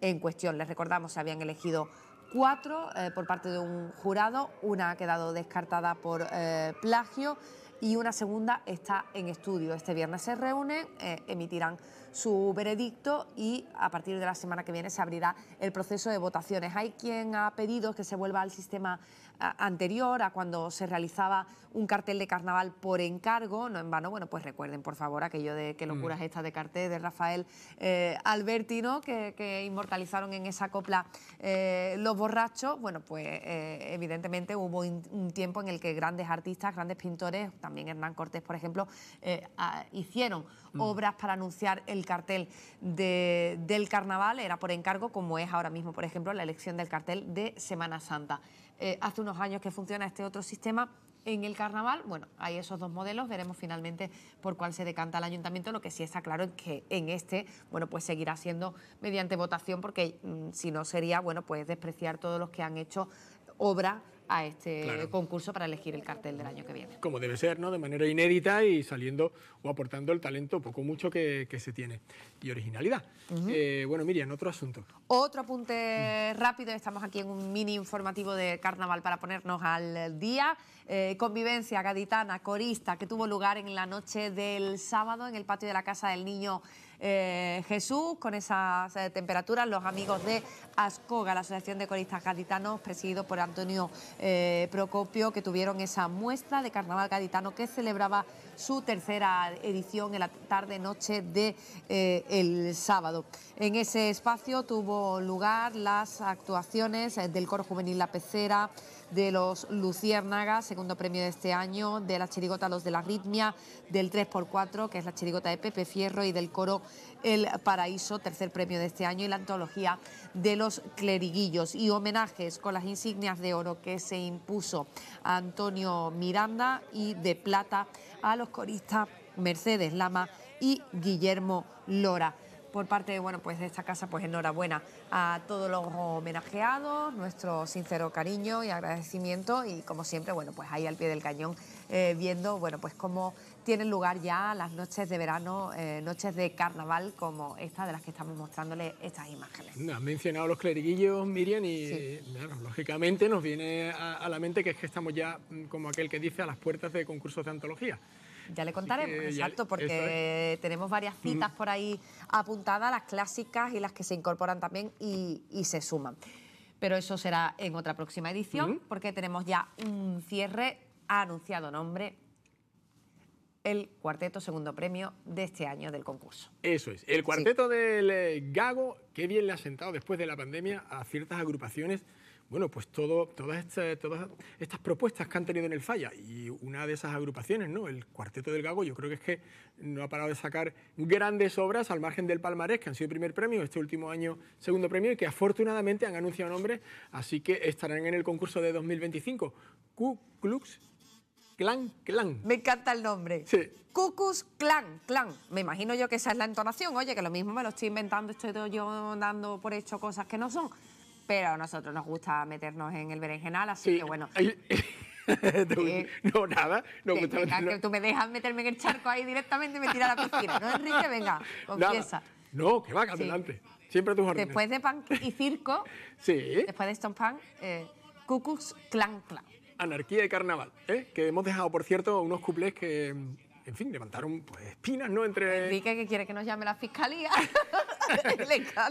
en cuestión. Les recordamos, se habían elegido cuatro eh, por parte de un jurado, una ha quedado descartada por eh, plagio y una segunda está en estudio. Este viernes se reúnen, eh, emitirán su veredicto y a partir de la semana que viene se abrirá el proceso de votaciones. Hay quien ha pedido que se vuelva al sistema anterior a cuando se realizaba un cartel de carnaval por encargo, no en vano, bueno, pues recuerden por favor aquello de qué mm. locuras estas de cartel de Rafael eh, Albertino que, inmortalizaron en esa copla eh, Los Borrachos, bueno, pues eh, evidentemente hubo un tiempo en el que grandes artistas, grandes pintores, también Hernán Cortés, por ejemplo, eh, hicieron mm. obras para anunciar el cartel del carnaval, era por encargo, como es ahora mismo, por ejemplo, la elección del cartel de Semana Santa. Eh, hace unos años que funciona este otro sistema. En el carnaval, bueno, hay esos dos modelos, veremos finalmente por cuál se decanta el ayuntamiento, lo que sí está claro es que en este, bueno, pues seguirá siendo mediante votación, porque mm, si no sería, bueno, pues despreciar todos los que han hecho obra a este concurso para elegir el cartel del año que viene. Como debe ser, ¿no? De manera inédita y saliendo o aportando el talento poco mucho que, se tiene y originalidad. Eh, bueno, Miriam, otro asunto. Otro apunte rápido, estamos aquí en un mini informativo de carnaval para ponernos al día. Eh, convivencia gaditana, corista, que tuvo lugar en la noche del sábado en el patio de la Casa del Niño eh, Jesús, con esas temperaturas, los amigos de ASCOGA, la Asociación de Coristas Gaditanos, presidido por Antonio eh, Procopio, que tuvieron esa muestra de carnaval gaditano que celebraba su tercera edición en la tarde-noche de eh, el sábado. En ese espacio tuvo lugar las actuaciones del Coro Juvenil La Pecera, de los Luciérnagas, segundo premio de este año, de la chirigota Los de la Ritmia, del 3x4, que es la chirigota de Pepe Fierro, y del coro El Paraíso, tercer premio de este año, y la antología de los Cleriguillos. Y homenajes con las insignias de oro que se impuso a Antonio Miranda y de plata a los coristas Mercedes Lama y Guillermo Lora por parte bueno, pues de esta casa, pues enhorabuena a todos los homenajeados, nuestro sincero cariño y agradecimiento y como siempre, bueno, pues ahí al pie del cañón eh, viendo bueno, pues cómo tienen lugar ya las noches de verano, eh, noches de carnaval como esta de las que estamos mostrándoles estas imágenes. han mencionado los cleriguillos, Miriam, y lógicamente nos viene a, a la mente que es que estamos ya, mm, como aquel que dice, a las puertas de concursos de antología. Ya le contaremos, exacto, porque tenemos varias citas por ahí apuntadas, las clásicas y las que se incorporan también y, se suman. Pero eso será en otra próxima edición, porque tenemos ya un cierre, ha anunciado nombre, el cuarteto segundo premio de este año del concurso. Eso es, el cuarteto del eh, Gago, qué bien le ha sentado después de la pandemia a ciertas agrupaciones bueno, pues todo, este, todas, estas, propuestas que han tenido en el Falla y una de esas agrupaciones, ¿no? el Cuarteto del Gago, yo creo que es que no ha parado de sacar grandes obras al margen del Palmarés, que han sido primer premio, este último año segundo premio y que afortunadamente han anunciado nombres, así que estarán en el concurso de 2025. Ku Klux Clan Clan. Me encanta el nombre. Sí. Cucus Clan Clan. Me imagino yo que esa es la entonación. Oye, que lo mismo me lo estoy inventando, estoy yo dando por hecho cosas que no son. Pero a nosotros nos gusta meternos en el berenjenal, así que bueno. Eh, no, nada. No, que, que tú me dejas meterme en el charco ahí directamente y me tira a la piscina. No, Enrique, venga, confiesa. No, que va, adelante. Siempre tus órdenes. Después de pan y circo, sí. después de Stone Pan, eh, Clan Clan. Anarquía y carnaval, ¿eh? que hemos dejado, por cierto, unos cuplés que en fin, levantaron pues, espinas, ¿no? Entre... Enrique que quiere que nos llame la fiscalía.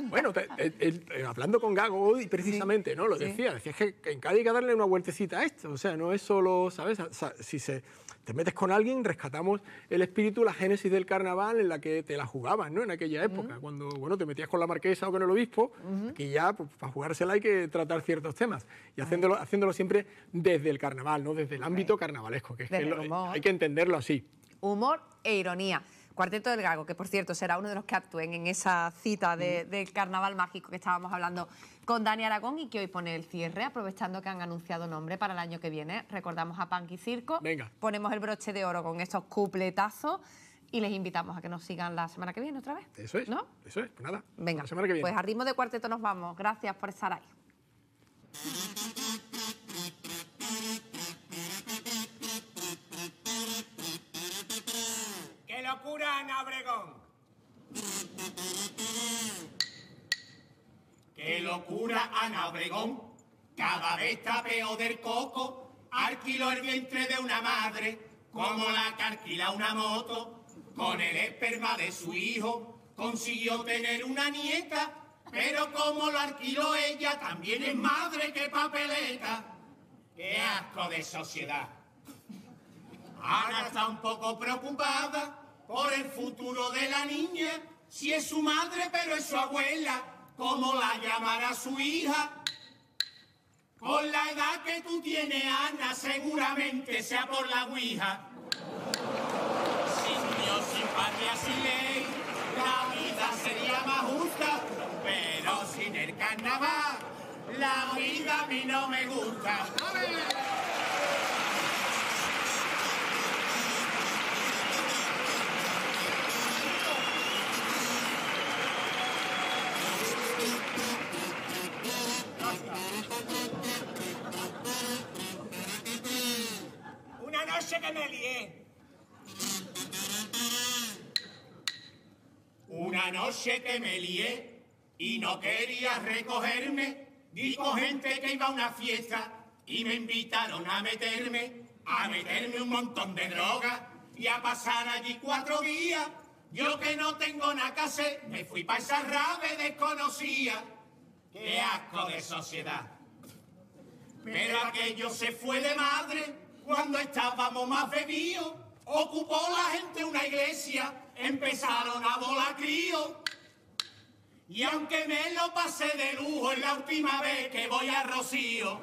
Bueno, eh, hablando con Gago precisamente, ¿no? Lo decía, decía que en Cádiz hay que darle una vueltecita a esto. O sea, no es solo, ¿sabes? O sea, si se, te metes con alguien, rescatamos el espíritu, la génesis del carnaval en la que te la jugabas, ¿no? En aquella época, cuando, bueno, te metías con la marquesa o con el obispo, que ya pues, para jugársela hay que tratar ciertos temas. Y haciéndolo, haciéndolo siempre desde el carnaval, ¿no? Desde el ámbito carnavalesco, que, es que eh, hay que entenderlo así humor e ironía. Cuarteto del Gago, que por cierto será uno de los que actúen en esa cita de, mm. del Carnaval Mágico que estábamos hablando con Dani Aragón y que hoy pone el cierre, aprovechando que han anunciado nombre para el año que viene. Recordamos a y Circo. Venga. Ponemos el broche de oro con estos cupletazos y les invitamos a que nos sigan la semana que viene otra vez. Eso es. Eso es, pues nada. Venga. La semana que viene. Pues a ritmo de cuarteto nos vamos. Gracias por estar ahí. ¡Ana Obregón. ¡Qué locura, Ana Obregón! Cada vez está peor del coco. Alquiló el vientre de una madre, como la que alquila una moto. Con el esperma de su hijo consiguió tener una nieta, pero como lo alquiló ella, también es madre que papeleta. ¡Qué asco de sociedad! Ana está un poco preocupada por el futuro de la niña, si es su madre pero es su abuela, ¿cómo la llamará su hija? Con la edad que tú tienes, Ana, seguramente sea por la Ouija. Sin Dios, sin patria, sin ley, la vida sería más justa, pero sin el carnaval, la vida a mí no me gusta. ¡Una noche que me lié. Una noche que me lié y no quería recogerme, dijo gente que iba a una fiesta y me invitaron a meterme, a meterme un montón de droga y a pasar allí cuatro días. Yo que no tengo nada que hacer, me fui para esa rave desconocida. ¡Qué asco de sociedad! Pero aquello se fue de madre cuando estábamos más bebidos, ocupó la gente una iglesia, empezaron a volar críos. Y aunque me lo pasé de lujo, es la última vez que voy a Rocío.